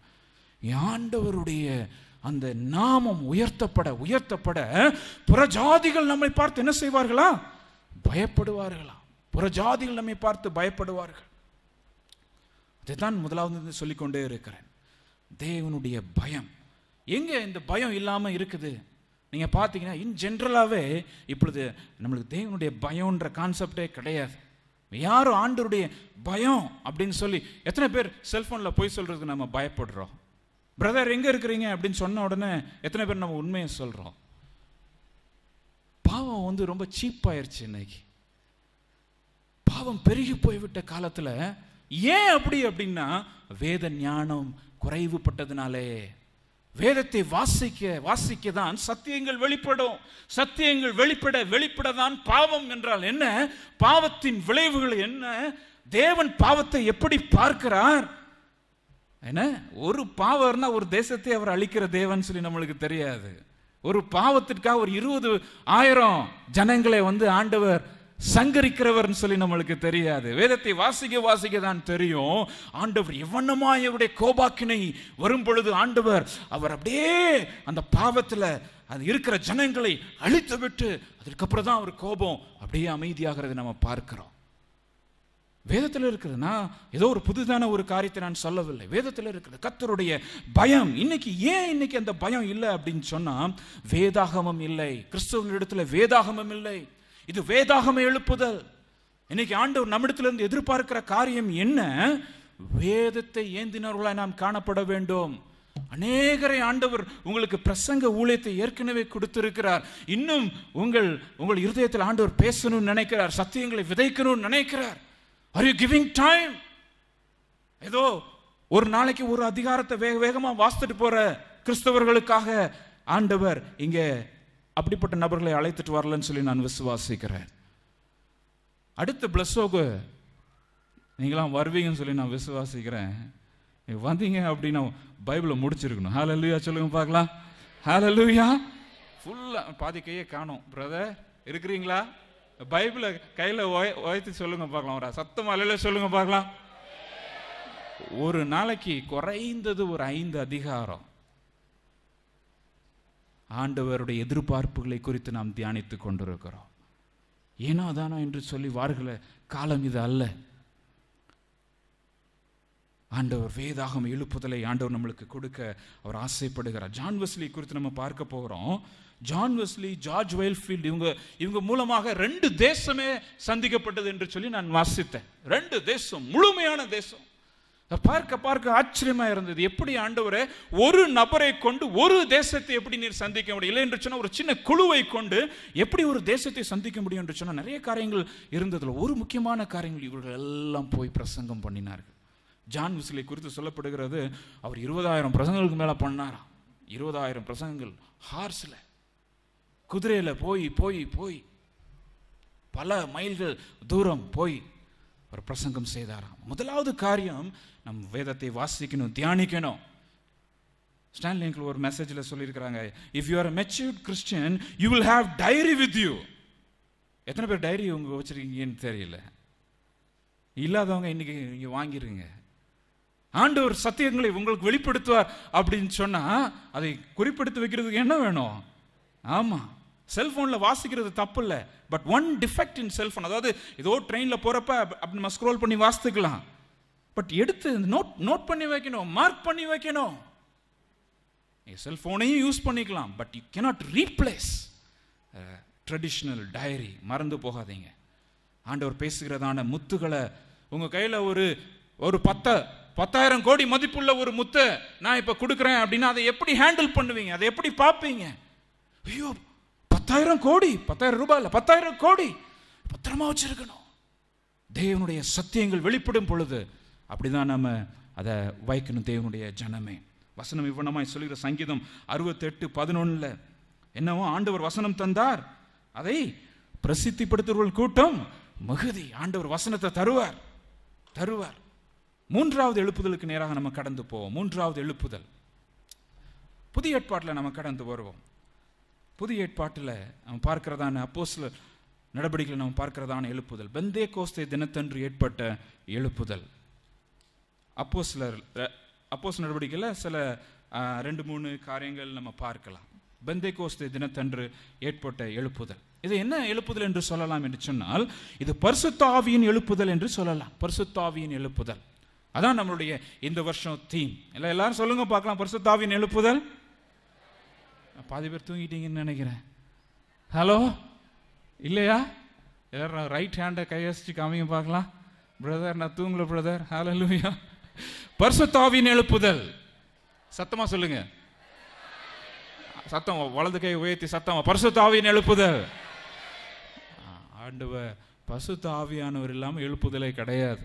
ஆண்டவருடைய அந்த நாமம் உயர்த்தப்பட உயர்த்தப்பட புறஜாதிகள் நம்மை பார்த்து என்ன செய்வார்களா பயப்படுவார்களா புறஜாதிகள் நம்மை பார்த்து பயப்படுவார்கள் அதுதான் முதலாவது சொல்லிக்கொண்டே இருக்கிறேன் தேவனுடைய பயம் எங்கே இந்த பயம் இல்லாமல் இருக்குது நீங்கள் பார்த்தீங்கன்னா இன் ஜென்ரலாகவே இப்பொழுது நம்மளுக்கு தேவனுடைய பயம்ன்ற கான்செப்டே கிடையாது யாரும் ஆண்டருடைய பயம் அப்படின்னு சொல்லி எத்தனை பேர் செல்ஃபோனில் போய் சொல்கிறதுக்கு நம்ம பயப்படுறோம் பிரதர் எங்கே இருக்கிறீங்க அப்படின்னு சொன்ன உடனே எத்தனை பேர் நம்ம உண்மையை சொல்கிறோம் பாவம் வந்து ரொம்ப சீப்பாயிருச்சு இன்னைக்கு பாவம் பெருகி போய்விட்ட காலத்தில் ஏன் அப்படி அப்படின்னா வேத ஞானம் குறைவுபட்டதுனாலே வேதத்தை வாசிக்க வாசிக்க தான் சத்தியங்கள் வெளிப்படும் சத்தியங்கள் வெளிப்பட வெளிப்பட தான் பாவம் என்றால் என்ன பாவத்தின் விளைவுகள் என்ன தேவன் பாவத்தை எப்படி பார்க்கிறார் என்ன ஒரு பாவம்னா ஒரு தேசத்தை அவர் அழிக்கிற தேவன் சொல்லி நம்மளுக்கு தெரியாது ஒரு பாவத்திற்காக ஒரு இருபது ஆயிரம் ஜனங்களை வந்து ஆண்டவர் சங்கரிக்கிறவர்னு சொல்லி நம்மளுக்கு தெரியாது வேதத்தை வாசிக்க வாசிக்க தான் தெரியும் ஆண்டவர் எவனமா இவருடைய கோபாக்கினை வரும் பொழுது ஆண்டவர் அவர் அப்படியே அந்த பாவத்தில் அது இருக்கிற ஜனங்களை அழித்து விட்டு அதற்கப்புறம் தான் அவர் கோபம் அப்படியே அமைதியாகிறதை நம்ம பார்க்கிறோம் வேதத்தில் இருக்குதுன்னா ஏதோ ஒரு புதுதான ஒரு காரியத்தை நான் சொல்லவில்லை வேதத்தில் இருக்கிறது கத்தருடைய பயம் இன்னைக்கு ஏன் இன்னைக்கு அந்த பயம் இல்லை அப்படின்னு சொன்னால் வேதாகமம் இல்லை கிறிஸ்தவனிடத்தில் வேதாகமம் இல்லை இது வேதாகம எழுப்புதல் இன்னைக்கு ஆண்டவர் நம்மிடத்திலிருந்து எதிர்பார்க்கிற காரியம் என்ன வேதத்தை ஏந்தினவர்களாய் நாம் காணப்பட வேண்டும் அநேகரை ஆண்டவர் உங்களுக்கு பிரசங்க ஊழியத்தை ஏற்கனவே கொடுத்திருக்கிறார் இன்னும் உங்கள் உங்கள் இருதயத்தில் ஆண்டவர் பேசணும்னு நினைக்கிறார் சத்தியங்களை விதைக்கணும்னு நினைக்கிறார் ஆர் யூ கிவிங் டைம் ஏதோ ஒரு நாளைக்கு ஒரு அதிகாரத்தை வேக வேகமாக வாசித்துட்டு போற கிறிஸ்தவர்களுக்காக ஆண்டவர் இங்கே அப்படிப்பட்ட நபர்களை அழைத்துட்டு வரலன்னு சொல்லி நான் விசுவாசிக்கிறேன் அடுத்த பிளஸ்ஸோக்கு நீங்களாம் வருவீங்கன்னு சொல்லி நான் விசுவாசிக்கிறேன் வந்தீங்க அப்படின்னா பைபிளை முடிச்சிருக்கணும் ஹால லூயா சொல்லுங்க பார்க்கலாம் ஹால லூயா ஃபுல்லாக பாதி கையை காணும் பிரதர் இருக்கிறீங்களா பைபிளை கையில் உய உயர்த்தி சொல்லுங்க பார்க்கலாம் ஒரு சத்தம் அலையில சொல்லுங்க பார்க்கலாம் ஒரு நாளைக்கு குறைந்தது ஒரு ஐந்து அதிகாரம் ஆண்டவருடைய எதிர்பார்ப்புகளை குறித்து நாம் தியானித்து கொண்டிருக்கிறோம் ஏனோ தானோ என்று சொல்லி வார்கள காலம் இது அல்ல ஆண்டவர் வேதாகம் எழுப்புதலை ஆண்டவர் நம்மளுக்கு கொடுக்க அவர் ஆசைப்படுகிறார் ஜான் வெஸ்லி குறித்து நம்ம பார்க்க போகிறோம் ஜான் வெஸ்லி ஜார்ஜ் வெயில்ஃபீல்ட் இவங்க இவங்க மூலமாக ரெண்டு தேசமே சந்திக்கப்பட்டது என்று சொல்லி நான் வாசித்தேன் ரெண்டு தேசம் முழுமையான தேசம் பார்க்க பார்க்க ஆச்சரியமா இருந்தது எப்படி ஆண்டவரை ஒரு நபரை கொண்டு ஒரு தேசத்தை எப்படி நீர் சந்திக்க முடியும் இல்லை என்று சொன்னால் ஒரு சின்ன குழுவை கொண்டு எப்படி ஒரு தேசத்தை சந்திக்க முடியும் என்று சொன்னால் நிறைய காரியங்கள் இருந்ததில் ஒரு முக்கியமான காரியங்கள் இவர்கள் எல்லாம் போய் பிரசங்கம் பண்ணினார்கள் ஜான் விசிலை குறித்து சொல்லப்படுகிறது அவர் இருபதாயிரம் பிரசங்களுக்கு மேலே பண்ணாராம் இருபதாயிரம் பிரசங்கங்கள் ஹார்ஸில் குதிரையில் போய் போய் போய் பல மைல்கள் தூரம் போய் அவர் பிரசங்கம் செய்தாராம் முதலாவது காரியம் நம் வேதத்தை வாசிக்கணும் தியானிக்கணும் ஸ்டான்லிங்கில் ஒரு மெசேஜில் சொல்லியிருக்கிறாங்க if you are matured Christian you will have diary with you எத்தனை பேர் டைரி உங்க வச்சுருக்கீங்கன்னு தெரியல இல்லாதவங்க இன்னைக்கு நீங்கள் வாங்கிருங்க ஆண்டவர் சத்தியங்களை உங்களுக்கு வெளிப்படுத்துவார் அப்படின்னு சொன்னால் அதை குறிப்பிடுத்து வைக்கிறதுக்கு என்ன வேணும் ஆமாம் செல்ஃபோனில் வாசிக்கிறது தப்பு இல்லை but one defect in cellphone அதாவது ஏதோ ட்ரெயினில் போகிறப்ப அப்படி நம்ம ஸ்க்ரோல் பண்ணி வாசித்துக்கலாம் பட் எடுத்து நோட் நோட் பண்ணி வைக்கணும் மார்க் பண்ணி வைக்கணும் நீங்கள் செல்ஃபோனையும் யூஸ் பண்ணிக்கலாம் but you cannot replace traditional diary மறந்து போகாதீங்க ஆண்டவர் பேசுகிறதான முத்துகளை உங்கள் கையில் ஒரு ஒரு பத்த பத்தாயிரம் கோடி மதிப்புள்ள ஒரு முத்தை நான் இப்போ கொடுக்குறேன் அப்படின்னா அதை எப்படி ஹேண்டில் பண்ணுவீங்க அதை எப்படி பார்ப்பீங்க ஐயோ பத்தாயிரம் கோடி பத்தாயிரம் ரூபாய் இல்லை பத்தாயிரம் கோடி பத்திரமா வச்சிருக்கணும் தேவனுடைய சத்தியங்கள் வெளிப்படும் பொழுது அப்படிதான் நம்ம அதை வைக்கணும் தேவனுடைய ஜனமே வசனம் இவ்வளமாய் சொல்கிற சங்கீதம் அறுபத்தெட்டு பதினொன்னுல என்னவோ ஆண்டவர் வசனம் தந்தார் அதை பிரசித்திப்படுத்துவர்கள் கூட்டம் மகுதி ஆண்டவர் வசனத்தை தருவார் தருவார் மூன்றாவது எழுப்புதலுக்கு நேராக நம்ம கடந்து போவோம் மூன்றாவது எழுப்புதல் புதிய ஏற்பாட்டில் நம்ம கடந்து வருவோம் புதிய ஏற்பாட்டில் அவன் பார்க்கிறதான சில நடவடிக்கைகளை நம்ம பார்க்கிறதான எழுப்புதல் பெந்தே கோஸ்தை தினத்தன்று ஏற்பட்ட எழுப்புதல் அப்போ சிலர் அப்போஸ் நடவடிக்கையில் சில ரெண்டு மூணு காரியங்கள் நம்ம பார்க்கலாம் பெந்தே கோஸ்தை தினத்தன்று ஏற்பட்ட எழுப்புதல் இது என்ன எழுப்புதல் என்று சொல்லலாம் என்று சொன்னால் இது பரிசுத்தாவியின் எழுப்புதல் என்று சொல்லலாம் பரிசுத்தாவியின் எழுப்புதல் அதான் நம்மளுடைய இந்த வருஷம் தீம் இல்லை எல்லாரும் சொல்லுங்க பார்க்கலாம் பரிசுத்தாவியின் எழுப்புதல் பாதி பேர் தூங்கிட்டீங்கன்னு நினைக்கிறேன் ஹலோ இல்லையா எல்லாரும் ரைட் ஹேண்டை கையசிச்சு காமிங்க பார்க்கலாம் பிரதர் நான் தூங்கல பிரதர் ஹலோ லூயா பர்சுத்தாவின் எழுப்புதல் சத்தமாக சொல்லுங்க சத்தம் வலது கை உயர்த்தி சத்தம் பரிசுத்தாவின் எழுப்புதல் ஆண்டவர் தாவியானவர் இல்லாமல் எழுப்புதலே கிடையாது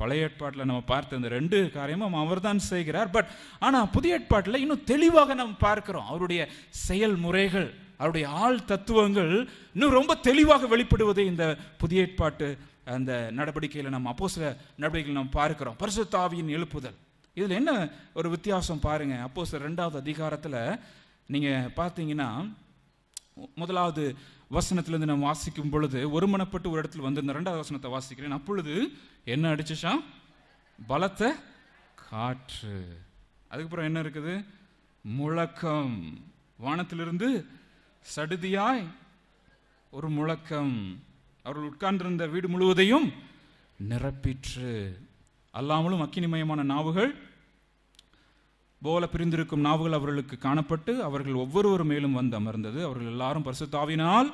பழைய ஏற்பாட்டில் நம்ம பார்த்த இந்த ரெண்டு காரியமும் அவர் தான் செய்கிறார் பட் ஆனால் புதிய ஏற்பாட்டில் இன்னும் தெளிவாக நாம் பார்க்கிறோம் அவருடைய செயல்முறைகள் அவருடைய ஆள் தத்துவங்கள் இன்னும் ரொம்ப தெளிவாக வெளிப்படுவதை இந்த புதிய ஏற்பாட்டு அந்த நடவடிக்கையில் நம்ம அப்போ சில நடவடிக்கையில் நம்ம பார்க்கிறோம் பரிசுத்தாவியின் எழுப்புதல் இதில் என்ன ஒரு வித்தியாசம் பாருங்கள் அப்போ சில ரெண்டாவது அதிகாரத்தில் நீங்கள் பார்த்தீங்கன்னா முதலாவது வசனத்திலிருந்து நான் வாசிக்கும் பொழுது ஒருமனப்பட்டு ஒரு இடத்துல வந்திருந்த ரெண்டாவது வசனத்தை வாசிக்கிறேன் அப்பொழுது என்ன அடிச்சுச்சா பலத்த காற்று அதுக்கப்புறம் என்ன இருக்குது முழக்கம் வானத்திலிருந்து சடுதியாய் ஒரு முழக்கம் அவர்கள் உட்கார்ந்திருந்த வீடு முழுவதையும் நிரப்பிற்று அல்லாமலும் அக்கினிமயமான நாவுகள் போல பிரிந்திருக்கும் நாவுகள் அவர்களுக்கு காணப்பட்டு அவர்கள் ஒவ்வொருவர் மேலும் வந்து அமர்ந்தது அவர்கள் எல்லாரும் பரிசுத்தாவினால்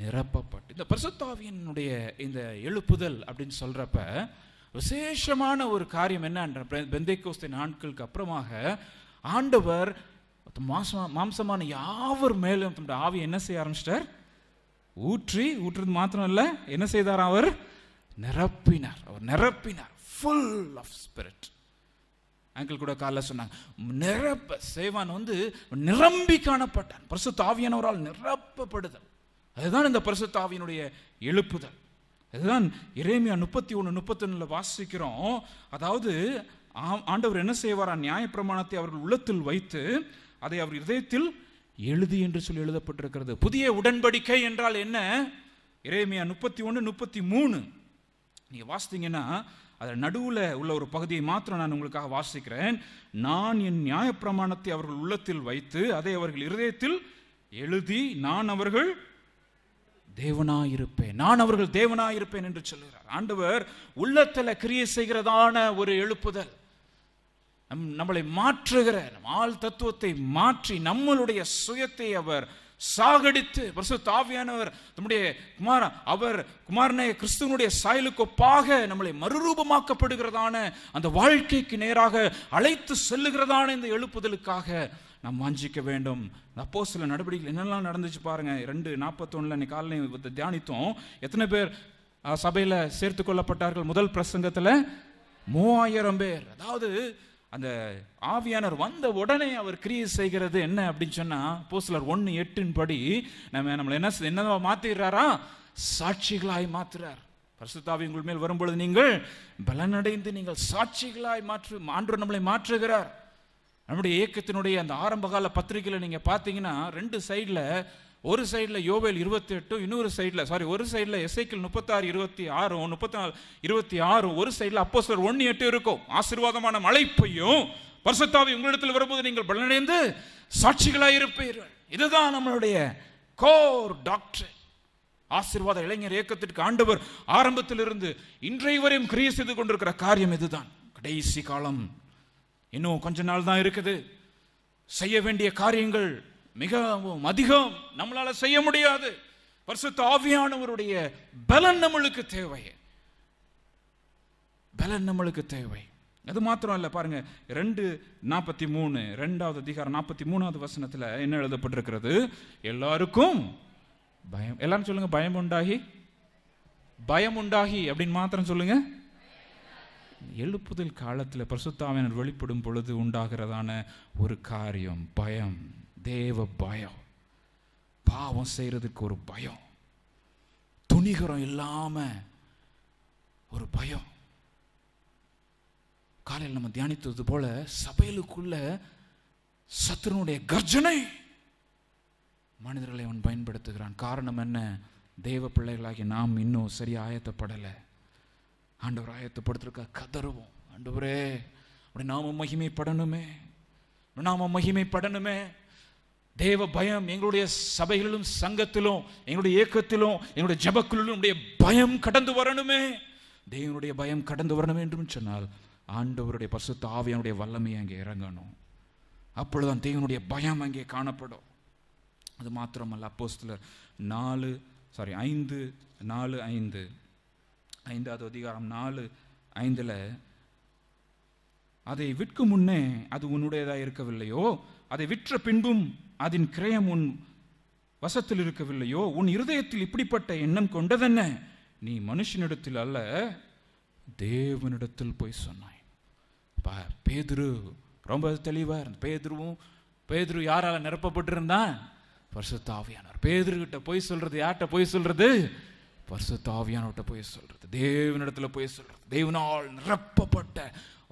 நிரப்பப்பட்டு இந்த பரிசுத்தாவியனுடைய இந்த எழுப்புதல் அப்படின்னு சொல்கிறப்ப விசேஷமான ஒரு காரியம் என்னன்ற பெந்தை கோஸ்தை நாட்களுக்கு அப்புறமாக ஆண்டவர் மாம்சமான யாவர் மேலும் தன்னுடைய ஆவி என்ன செய்ய ஆரம்பிச்சிட்டார் ஊற்றி ஊற்றுறது மாத்திரம் இல்லை என்ன செய்தார் அவர் நிரப்பினார் அவர் நிரப்பினார் ஃபுல் ஆஃப் ஸ்பிரிட் ஆங்கிள் கூட காலைல சொன்னாங்க நிரப்ப சேவான் வந்து நிரம்பி காணப்பட்டான் பரிசு தாவியானவரால் நிரப்பப்படுதல் அதுதான் இந்த பரிசு தாவியனுடைய எழுப்புதல் அதுதான் இறைமையா முப்பத்தி ஒன்று முப்பத்தொன்னில் வாசிக்கிறோம் அதாவது ஆண்டவர் என்ன செய்வாரா நியாயப்பிரமாணத்தை அவர்கள் உள்ளத்தில் வைத்து அதை அவர் இதயத்தில் எழுதி என்று சொல்லி எழுதப்பட்டிருக்கிறது புதிய உடன்படிக்கை என்றால் என்ன இறைமையா முப்பத்தி ஒன்று முப்பத்தி மூணு நீங்கள் வாசித்தீங்கன்னா அதில் நடுவில் உள்ள ஒரு பகுதியை மாத்திரம் நான் உங்களுக்காக வாசிக்கிறேன் நான் என் நியாயப்பிரமாணத்தை அவர்கள் உள்ளத்தில் வைத்து அதை அவர்கள் இருதயத்தில் எழுதி நான் அவர்கள் தேவனாயிருப்பேன் நான் அவர்கள் தேவனாயிருப்பேன் என்று சொல்லுகிறார் ஆண்டவர் உள்ளத்தில் கிரியை செய்கிறதான ஒரு எழுப்புதல் நம் நம்மளை மாற்றுகிற ஆள் தத்துவத்தை மாற்றி நம்மளுடைய சுயத்தை அவர் சாகடித்து தாவியானவர் நம்முடைய குமார அவர் குமாரனே கிறிஸ்துவனுடைய சாயலுக்கு ஒப்பாக நம்மளை மறுரூபமாக்கப்படுகிறதான அந்த வாழ்க்கைக்கு நேராக அழைத்து செல்லுகிறதான இந்த எழுப்புதலுக்காக நாம் வாஞ்சிக்க வேண்டும் அப்போ சில நடவடிக்கைகள் என்னெல்லாம் நடந்துச்சு பாருங்கள் ரெண்டு நாற்பத்தொன்னில் இன்னைக்கு காலையில் தியானித்தோம் எத்தனை பேர் சபையில் சேர்த்து கொள்ளப்பட்டார்கள் முதல் பிரசங்கத்தில் மூவாயிரம் பேர் அதாவது அந்த ஆவியானர் வந்த உடனே அவர் கிரியை செய்கிறது என்ன அப்படின்னு சொன்னால் போஸ்லர் ஒன்று எட்டின் படி நம்ம நம்மளை என்ன என்ன மாற்றிடுறாரா சாட்சிகளாய் மாற்றுறார் பரிசுத்தாவி உங்கள் மேல் வரும்பொழுது நீங்கள் பலனடைந்து நீங்கள் சாட்சிகளாய் மாற்று ஆண்டு நம்மளை மாற்றுகிறார் நம்முடைய இயக்கத்தினுடைய அந்த ஆரம்பகால பத்திரிகையில் நீங்கள் பார்த்தீங்கன்னா ரெண்டு சைடில் ஒரு சைடில் யோவேல் இருபத்தி எட்டு இன்னொரு சைடில் சாரி ஒரு சைடில் எஸ்ஐக்கில் முப்பத்தாறு இருபத்தி ஆறு முப்பத்தி நாலு இருபத்தி ஆறு ஒரு சைடில் அப்போ சார் ஒன்று எட்டு இருக்கும் ஆசீர்வாதமான மழை பெய்யும் பரிசுத்தாவி உங்களிடத்தில் வரும்போது நீங்கள் பலனடைந்து சாட்சிகளாக இருப்பீர்கள் இதுதான் நம்மளுடைய கோர் டாக்டர் ஆசீர்வாத இளைஞர் இயக்கத்திற்கு ஆண்டவர் ஆரம்பத்திலிருந்து இன்றைய வரையும் கிரிய செய்து கொண்டிருக்கிற காரியம் இதுதான் கடைசி காலம் இன்னும் கொஞ்ச நாள் தான் இருக்குது செய்ய வேண்டிய காரியங்கள் மிகவும் அதிகம் நம்மளால செய்ய முடியாது பரிசுத்த ஆவியானவருடைய பலன் நம்மளுக்கு தேவை பலன் நம்மளுக்கு தேவை அது மாத்திரம் இல்லை பாருங்க ரெண்டு நாற்பத்தி மூணு ரெண்டாவது அதிகாரம் நாற்பத்தி மூணாவது வசனத்தில் என்ன எழுதப்பட்டிருக்கிறது எல்லாருக்கும் பயம் எல்லாரும் சொல்லுங்க பயம் உண்டாகி பயம் உண்டாகி அப்படின்னு மாத்திரம் சொல்லுங்க எழுப்புதல் காலத்தில் பிரசுத்தாவினர் வெளிப்படும் பொழுது உண்டாகிறதான ஒரு காரியம் பயம் தேவ பயம் பாவம் செய்கிறதுக்கு ஒரு பயம் துணிகரம் இல்லாமல் ஒரு பயம் காலையில் நம்ம தியானித்தது போல சபையிலுக்குள்ள சத்துருனுடைய கர்ஜனை மனிதர்களை அவன் பயன்படுத்துகிறான் காரணம் என்ன தேவ பிள்ளைகளாகி நாம் இன்னும் சரியாக ஆயத்தப்படலை ஆண்டவர் ஆயத்தப்படுத்திருக்க கதறுவோம் ஆண்டவரே அப்படி நாம மகிமைப்படணுமே நாம மகிமைப்படணுமே தேவ பயம் எங்களுடைய சபைகளிலும் சங்கத்திலும் எங்களுடைய இயக்கத்திலும் எங்களுடைய ஜபக்குள்ளும் பயம் கடந்து வரணுமே தேவனுடைய பயம் கடந்து வரணும் என்றும் சொன்னால் ஆண்டவருடைய பசுத்த ஆவியனுடைய வல்லமை அங்கே இறங்கணும் அப்பொழுதுதான் தேவனுடைய பயம் அங்கே காணப்படும் அது மாத்திரமல்ல அப்போஸ்தில் நாலு சாரி ஐந்து நாலு ஐந்து ஐந்தாவது அதிகாரம் நாலு ஐந்தில் அதை விற்கும் முன்னே அது உன்னுடையதாக இருக்கவில்லையோ அதை விற்ற பின்பும் அதன் கிரயம் உன் வசத்தில் இருக்கவில்லையோ உன் இருதயத்தில் இப்படிப்பட்ட எண்ணம் கொண்டதென்ன நீ மனுஷனிடத்தில் அல்ல தேவனிடத்தில் போய் சொன்னாய் பா பேதுரு ரொம்ப தெளிவாக இருந்த பேதுருவும் பேதுரு யாரால் நிரப்பப்பட்டிருந்தான் பரிசுத்தாவியானவர் பேதுருக்கிட்ட போய் சொல்கிறது யார்கிட்ட போய் சொல்கிறது பரிசுத்தாவியானவர்கிட்ட போய் சொல்கிறது தேவனிடத்தில் போய் சொல்கிறது தேவனால் நிரப்பப்பட்ட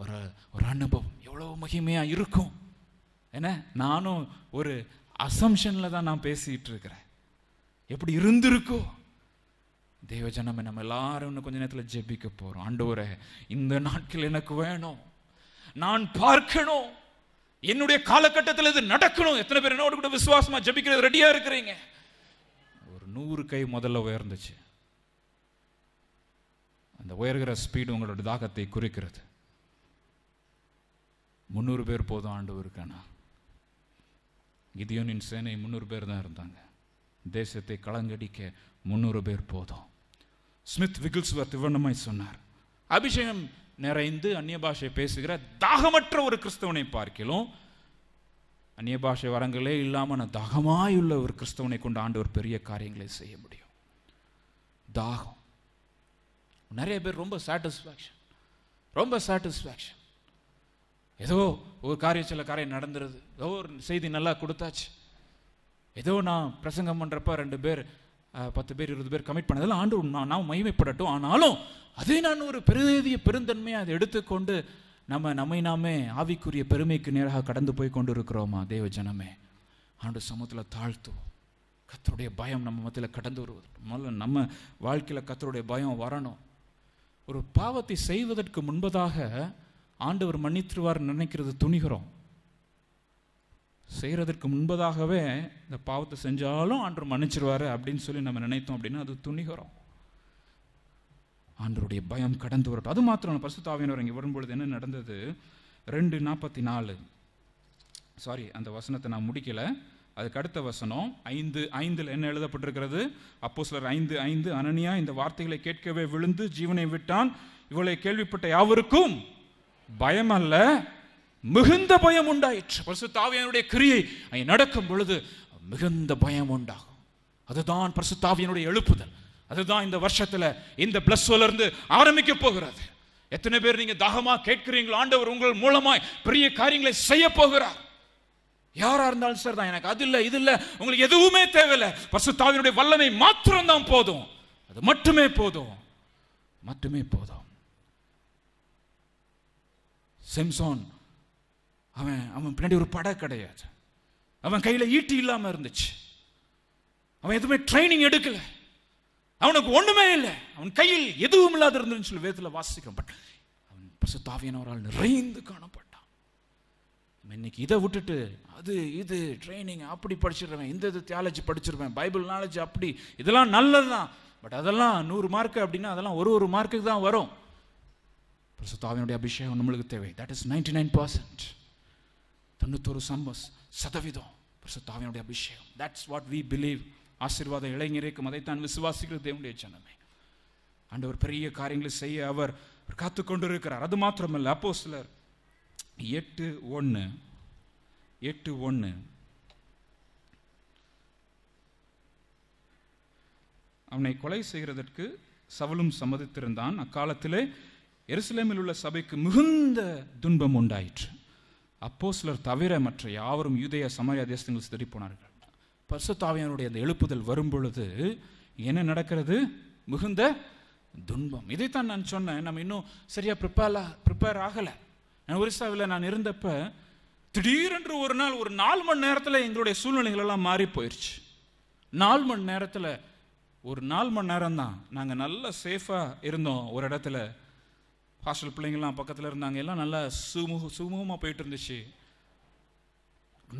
ஒரு ஒரு அனுபவம் எவ்வளோ மகிமையாக இருக்கும் என்ன நானும் ஒரு அசம்ஷனில் தான் நான் பேசிகிட்டு இருக்கிறேன் எப்படி இருந்திருக்கோ தேவஜனமே நம்ம எல்லாரும் இன்னும் கொஞ்ச நேரத்தில் ஜெபிக்க போகிறோம் ஆண்டவரே இந்த நாட்கள் எனக்கு வேணும் நான் பார்க்கணும் என்னுடைய காலகட்டத்தில் இது நடக்கணும் எத்தனை பேர் என்னோட கூட விசுவாசமாக ஜபிக்கிறது ரெடியாக இருக்கிறீங்க ஒரு நூறு கை முதல்ல உயர்ந்துச்சு அந்த உயர்கிற ஸ்பீடு உங்களோட தாகத்தை குறிக்கிறது முந்நூறு பேர் போதும் ஆண்டு இருக்கானா கிதியோனின் சேனை முந்நூறு பேர் தான் இருந்தாங்க தேசத்தை களங்கடிக்க முந்நூறு பேர் போதும் ஸ்மித் விகில்ஸ்வர் திவனமாய் சொன்னார் அபிஷேகம் நிறைந்து அந்நிய பாஷை பேசுகிற தாகமற்ற ஒரு கிறிஸ்தவனை பார்க்கலாம் அந்நிய பாஷை வரங்களே இல்லாமல் நான் தாகமாயுள்ள ஒரு கிறிஸ்தவனை கொண்டு ஆண்டு ஒரு பெரிய காரியங்களை செய்ய முடியும் தாகம் நிறைய பேர் ரொம்ப சாட்டிஸ்ஃபேக்ஷன் ரொம்ப சாட்டிஸ்ஃபேக்ஷன் ஏதோ ஒரு காரியம் சில காரியம் நடந்துருது ஏதோ ஒரு செய்தி நல்லா கொடுத்தாச்சு ஏதோ நான் பிரசங்கம் பண்ணுறப்ப ரெண்டு பேர் பத்து பேர் இருபது பேர் கமிட் பண்ணதெல்லாம் ஆண்டு நான் நான் மகிமைப்படட்டும் ஆனாலும் அதே நான் ஒரு பெருதிய பெருந்தன்மையை அதை எடுத்துக்கொண்டு நம்ம நம்மை நாமே ஆவிக்குரிய பெருமைக்கு நேராக கடந்து போய் கொண்டு இருக்கிறோமா தேவ ஜனமே ஆண்டு சமூகத்தில் தாழ்த்துவோம் கத்தருடைய பயம் நம்ம மத்தியில் கடந்து வருவது முதல்ல நம்ம வாழ்க்கையில் கத்தருடைய பயம் வரணும் ஒரு பாவத்தை செய்வதற்கு முன்பதாக ஆண்டவர் மன்னித்துருவார் நினைக்கிறது துணிகிறோம் செய்கிறதற்கு முன்பதாகவே இந்த பாவத்தை செஞ்சாலும் ஆண்டவர் மன்னிச்சிருவார் அப்படின்னு சொல்லி நம்ம நினைத்தோம் அப்படின்னா அது துணிகிறோம் ஆண்டருடைய பயம் கடந்து வரட்டும் அது மாத்திரம் பசுத்தாவியினர் இங்கே வரும்பொழுது என்ன நடந்தது ரெண்டு நாற்பத்தி நாலு சாரி அந்த வசனத்தை நான் முடிக்கலை அதுக்கு அடுத்த வசனம் ஐந்து ஐந்தில் என்ன எழுதப்பட்டிருக்கிறது அப்போ சிலர் ஐந்து ஐந்து அனனியா இந்த வார்த்தைகளை கேட்கவே விழுந்து ஜீவனை விட்டான் இவளை கேள்விப்பட்ட யாவருக்கும் பயம் அல்ல மிகுந்த பயம் உண்டாயிற்று பரிசுத்தாவியனுடைய கிரியை நடக்கும் பொழுது மிகுந்த பயம் உண்டாகும் அதுதான் பரிசுத்தாவியனுடைய எழுப்புதல் அதுதான் இந்த வருஷத்தில் இந்த இருந்து ஆரம்பிக்க போகிறது எத்தனை பேர் நீங்கள் தாகமாக கேட்கிறீங்களோ ஆண்டவர் உங்கள் மூலமாய் பெரிய காரியங்களை செய்ய போகிறார் யாரா இருந்தாலும் சரி தான் எனக்கு அது இல்லை இது இல்லை உங்களுக்கு எதுவுமே தேவையில்லை பசுத்தாவினுடைய வல்லமை மாத்திரம் தான் போதும் அது மட்டுமே போதும் மட்டுமே போதும் செம்சோன் அவன் அவன் பின்னாடி ஒரு படை கிடையாது அவன் கையில் ஈட்டி இல்லாமல் இருந்துச்சு அவன் எதுவுமே ட்ரைனிங் எடுக்கலை அவனுக்கு ஒன்றுமே இல்லை அவன் கையில் எதுவும் இல்லாத இருந்துன்னு சொல்லி வேதத்தில் வாசிக்கிறோம் பட் அவன் பசுத்தாவியனவரால் நிறைந்து காணப்பட்டான் இன்னைக்கு இதை விட்டுட்டு அது இது ட்ரைனிங் அப்படி படிச்சிடுவேன் இந்த இது தியாலஜி படிச்சிருவேன் பைபிள் நாலேஜ் அப்படி இதெல்லாம் நல்லது தான் பட் அதெல்லாம் நூறு மார்க்கு அப்படின்னா அதெல்லாம் ஒரு ஒரு மார்க்குக்கு தான் வரும் பிரசுத்தாவினுடைய அபிஷேகம் நம்மளுக்கு தேவை that is ninety nine percent தொண்ணூத்தொரு சம்பஸ் சதவீதம் பிரசுத்தாவினுடைய அபிஷேகம் தட்ஸ் வாட் வி பிலீவ் ஆசீர்வாத இளைஞருக்கும் அதைத்தான் விசுவாசிக்கிற தேவனுடைய ஜனமே ஒரு பெரிய காரியங்களை செய்ய அவர் காத்து கொண்டு இருக்கிறார் அது மாத்திரமல்ல அப்போ சிலர் எட்டு ஒன்று எட்டு ஒன்று அவனை கொலை செய்கிறதற்கு சவலும் சம்மதித்திருந்தான் அக்காலத்திலே எருசலேமில் உள்ள சபைக்கு மிகுந்த துன்பம் உண்டாயிற்று அப்போ சிலர் தவிர மற்ற யாவரும் யூதய சமய தேசங்கள் சிதறி போனார்கள் பர்சுத்தாவியனுடைய அந்த எழுப்புதல் வரும் பொழுது என்ன நடக்கிறது மிகுந்த துன்பம் இதைத்தான் நான் சொன்னேன் நம்ம இன்னும் சரியாக ப்ரிப்பேர்லா ப்ரிப்பேர் ஆகலை ஒரிசாவில் நான் இருந்தப்போ திடீரென்று ஒரு நாள் ஒரு நாலு மணி நேரத்தில் எங்களுடைய சூழ்நிலைகளெல்லாம் மாறி போயிடுச்சு நாலு மணி நேரத்தில் ஒரு நாலு மணி நேரம் தான் நாங்கள் நல்லா சேஃபாக இருந்தோம் ஒரு இடத்துல ஹாஸ்டல் பிள்ளைங்கள்லாம் பக்கத்தில் இருந்தாங்க எல்லாம் நல்லா சுமூக சுமூகமாக போயிட்டு இருந்துச்சு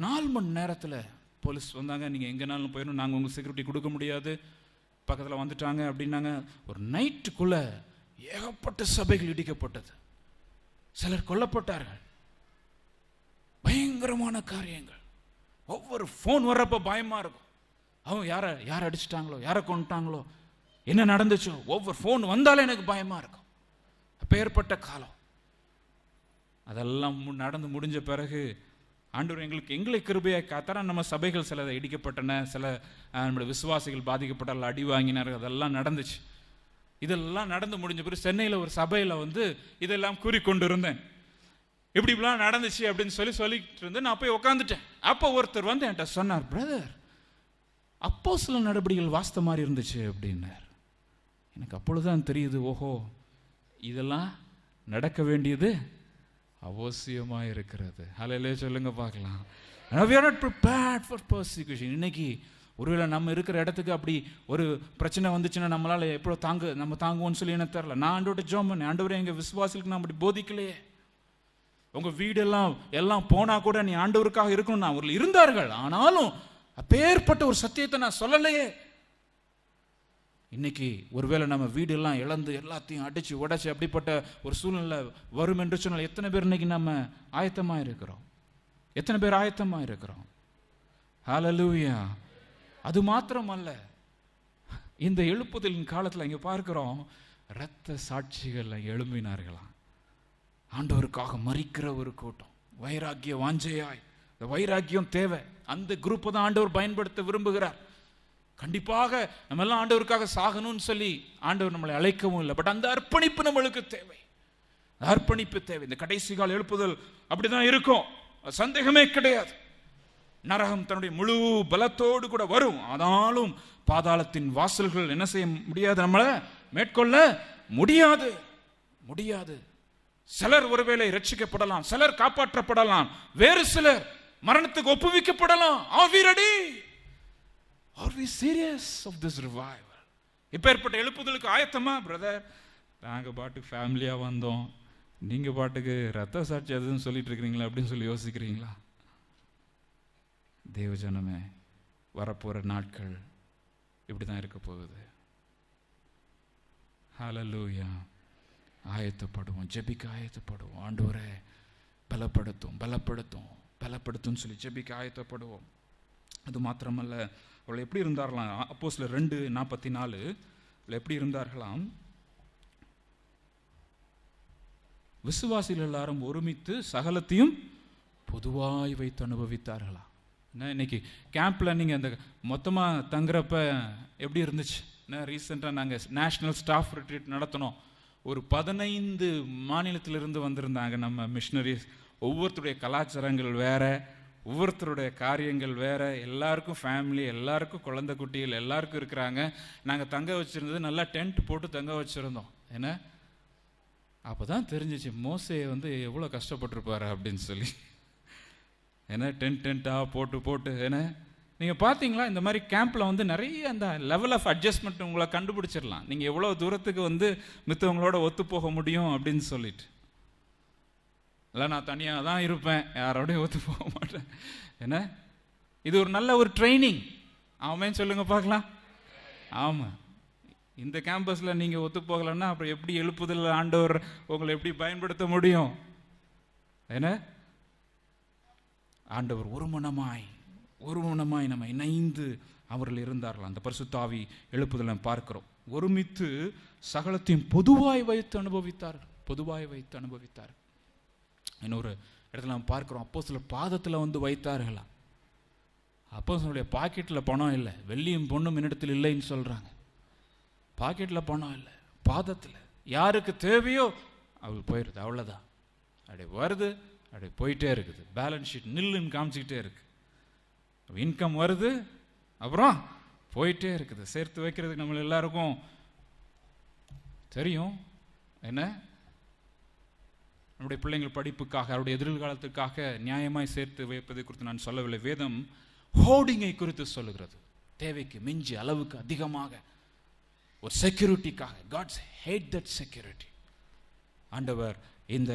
நாலு மணி நேரத்தில் போலீஸ் வந்தாங்க நீங்கள் எங்கேனாலும் போயிடணும் நாங்கள் உங்களுக்கு செக்யூரிட்டி கொடுக்க முடியாது பக்கத்தில் வந்துட்டாங்க அப்படின்னாங்க ஒரு நைட்டுக்குள்ளே ஏகப்பட்ட சபைகள் இடிக்கப்பட்டது சிலர் கொல்லப்பட்டார்கள் பயங்கரமான காரியங்கள் ஒவ்வொரு ஃபோன் வர்றப்போ பயமாக இருக்கும் அவங்க யாரை யாரை அடிச்சிட்டாங்களோ யாரை கொண்டுட்டாங்களோ என்ன நடந்துச்சோ ஒவ்வொரு ஃபோன் வந்தாலும் எனக்கு பயமாக இருக்கும் அப்பேற்பட்ட காலம் அதெல்லாம் நடந்து முடிஞ்ச பிறகு ஆண்டவர் எங்களுக்கு எங்களை கிருபையாக காத்தாரா நம்ம சபைகள் சில இடிக்கப்பட்டன சில நம்முடைய விசுவாசிகள் பாதிக்கப்பட்டால் அடி வாங்கினார்கள் அதெல்லாம் நடந்துச்சு இதெல்லாம் நடந்து முடிஞ்ச பிறகு சென்னையில் ஒரு சபையில் வந்து இதெல்லாம் கூறிக்கொண்டு இருந்தேன் இப்படி இப்படிலாம் நடந்துச்சு அப்படின்னு சொல்லி சொல்லிக்கிட்டு இருந்து நான் போய் உட்காந்துட்டேன் அப்போ ஒருத்தர் வந்து என்கிட்ட சொன்னார் பிரதர் அப்போ சில நடவடிக்கைகள் வாஸ்த மாதிரி இருந்துச்சு அப்படின்னார் எனக்கு அப்பொழுதுதான் தெரியுது ஓஹோ இதெல்லாம் நடக்க வேண்டியது அவசியமாக இருக்கிறது ஹலையிலே சொல்லுங்க பார்க்கலாம் ஃபார் இன்னைக்கு ஒருவேளை நம்ம இருக்கிற இடத்துக்கு அப்படி ஒரு பிரச்சனை வந்துச்சுன்னா நம்மளால் எப்போ தாங்க நம்ம தாங்குவோம்னு சொல்லி என்ன தெரில நான் ஆண்டோட ஜோம் பண்ணேன் ஆண்டவரே எங்கள் விசுவாசிகளுக்கு நான் அப்படி போதிக்கலையே உங்கள் வீடெல்லாம் எல்லாம் போனால் கூட நீ ஆண்டவருக்காக இருக்கணும் நான் அவர்கள் இருந்தார்கள் ஆனாலும் அப்பேற்பட்ட ஒரு சத்தியத்தை நான் சொல்லலையே இன்னைக்கு ஒருவேளை நம்ம வீடெல்லாம் இழந்து எல்லாத்தையும் அடித்து உடச்சி அப்படிப்பட்ட ஒரு சூழ்நிலை வரும் என்று சொன்னால் எத்தனை பேர் இன்றைக்கி நம்ம ஆயத்தமாக இருக்கிறோம் எத்தனை பேர் ஆயத்தமாக இருக்கிறோம் ஹலலூயா அது மாத்திரம் அல்ல இந்த எழுப்புதலின் காலத்தில் இங்கே பார்க்குறோம் இரத்த சாட்சிகள் எழும்பினார்களாம் ஆண்டவருக்காக மறிக்கிற ஒரு கூட்டம் வைராக்கிய வாஞ்சையாய் இந்த வைராக்கியம் தேவை அந்த குரூப்பை தான் ஆண்டவர் பயன்படுத்த விரும்புகிறார் கண்டிப்பாக நம்ம எல்லாம் ஆண்டவருக்காக சாகணும்னு சொல்லி ஆண்டவர் நம்மளை அழைக்கவும் இல்லை பட் அந்த அர்ப்பணிப்பு நம்மளுக்கு தேவை அர்ப்பணிப்பு தேவை இந்த கடைசி கால எழுப்புதல் அப்படிதான் இருக்கும் சந்தேகமே கிடையாது நரகம் தன்னுடைய முழு பலத்தோடு கூட வரும் ஆனாலும் பாதாளத்தின் வாசல்கள் என்ன செய்ய முடியாது நம்மளை மேற்கொள்ள முடியாது முடியாது சிலர் ஒருவேளை ரட்சிக்கப்படலாம் சிலர் காப்பாற்றப்படலாம் வேறு சிலர் மரணத்துக்கு ஒப்புவிக்கப்படலாம் ஆவிரடி are we serious of this revival இப்பேற்பட்ட எழுப்புதலுக்கு ஆயத்தமா பிரதர் நாங்கள் பாட்டுக்கு ஃபேமிலியாக வந்தோம் நீங்கள் பாட்டுக்கு ரத்த சாட்சி அதுன்னு சொல்லிட்டு இருக்கிறீங்களா அப்படின்னு சொல்லி யோசிக்கிறீங்களா தேவஜனமே வரப்போகிற நாட்கள் இப்படி தான் இருக்க போகுது ஹலலூயா ஆயத்தப்படுவோம் ஜெபிக்க ஆயத்தப்படுவோம் ஆண்டவரை பலப்படுத்தும் பலப்படுத்தும் பலப்படுத்தும்னு சொல்லி ஜெபிக்க ஆயத்தப்படுவோம் அது மாத்திரமல்ல அவர்கள் எப்படி இருந்தார்களாம் அப்போ சில ரெண்டு நாற்பத்தி நாலு எப்படி இருந்தார்களாம் விசுவாசிகள் எல்லாரும் ஒருமித்து சகலத்தையும் பொதுவாய் வைத்து அனுபவித்தார்களா என்ன இன்னைக்கு கேம்பில் நீங்கள் அந்த மொத்தமாக தங்குறப்ப எப்படி இருந்துச்சு என்ன ரீசெண்டாக நாங்கள் நேஷ்னல் ஸ்டாஃப் ரிட்ரீட் நடத்தினோம் ஒரு பதினைந்து மாநிலத்திலிருந்து வந்திருந்தாங்க நம்ம மிஷினரிஸ் ஒவ்வொருத்தருடைய கலாச்சாரங்கள் வேறு ஒவ்வொருத்தருடைய காரியங்கள் வேறு எல்லாருக்கும் ஃபேமிலி எல்லாருக்கும் குழந்தை குட்டிகள் எல்லாருக்கும் இருக்கிறாங்க நாங்கள் தங்க வச்சுருந்தது நல்லா டென்ட் போட்டு தங்க வச்சுருந்தோம் என்ன அப்போ தான் தெரிஞ்சிச்சு மோசையை வந்து எவ்வளோ கஷ்டப்பட்டிருப்பாரு அப்படின்னு சொல்லி ஏன்னா டென்ட் டென்ட்டாக போட்டு போட்டு ஏன்னா நீங்கள் பார்த்தீங்களா இந்த மாதிரி கேம்பில் வந்து நிறைய அந்த லெவல் ஆஃப் அட்ஜஸ்ட்மெண்ட் உங்களை கண்டுபிடிச்சிடலாம் நீங்கள் எவ்வளோ தூரத்துக்கு வந்து மித்தவங்களோட ஒத்து போக முடியும் அப்படின்னு சொல்லிட்டு இல்லை நான் தனியாக தான் இருப்பேன் யாரோடையும் ஒத்து போக மாட்டேன் என்ன இது ஒரு நல்ல ஒரு ட்ரைனிங் ஆமேன்னு சொல்லுங்க பார்க்கலாம் ஆமாம் இந்த கேம்பஸில் நீங்கள் ஒத்து போகலன்னா அப்புறம் எப்படி எழுப்புதல் ஆண்டவர் உங்களை எப்படி பயன்படுத்த முடியும் என்ன ஆண்டவர் ஒரு மனமாய் ஒரு மனமாய் நம்ம இணைந்து அவர்கள் இருந்தார்கள் அந்த பரிசுத்தாவி எழுப்புதலை பார்க்குறோம் ஒருமித்து சகலத்தையும் பொதுவாய் வைத்து அனுபவித்தார்கள் பொதுவாய் வைத்து அனுபவித்தார் இன்னொரு இடத்துல நம்ம பார்க்குறோம் அப்போ சில பாதத்தில் வந்து வைத்தார்களா அப்போ சொல்லுடைய பாக்கெட்டில் பணம் இல்லை வெள்ளியும் பொண்ணும் என்னிடத்தில் இல்லைன்னு சொல்கிறாங்க பாக்கெட்டில் பணம் இல்லை பாதத்தில் யாருக்கு தேவையோ அவள் போயிடுது அவ்வளோதான் அப்படியே வருது அப்படியே போயிட்டே இருக்குது பேலன்ஸ் ஷீட் நில்லுன்னு காமிச்சிக்கிட்டே இருக்கு இன்கம் வருது அப்புறம் போயிட்டே இருக்குது சேர்த்து வைக்கிறதுக்கு நம்ம எல்லாருக்கும் தெரியும் என்ன நம்முடைய பிள்ளைங்கள் படிப்புக்காக அவருடைய எதிர்காலத்திற்காக நியாயமாய் சேர்த்து வைப்பதை குறித்து நான் சொல்லவில்லை வேதம் ஹோர்டிங்கை குறித்து சொல்லுகிறது தேவைக்கு மிஞ்சி அளவுக்கு அதிகமாக ஒரு செக்யூரிட்டிக்காக காட்ஸ் ஹேட் தட் செக்யூரிட்டி ஆண்டவர் இந்த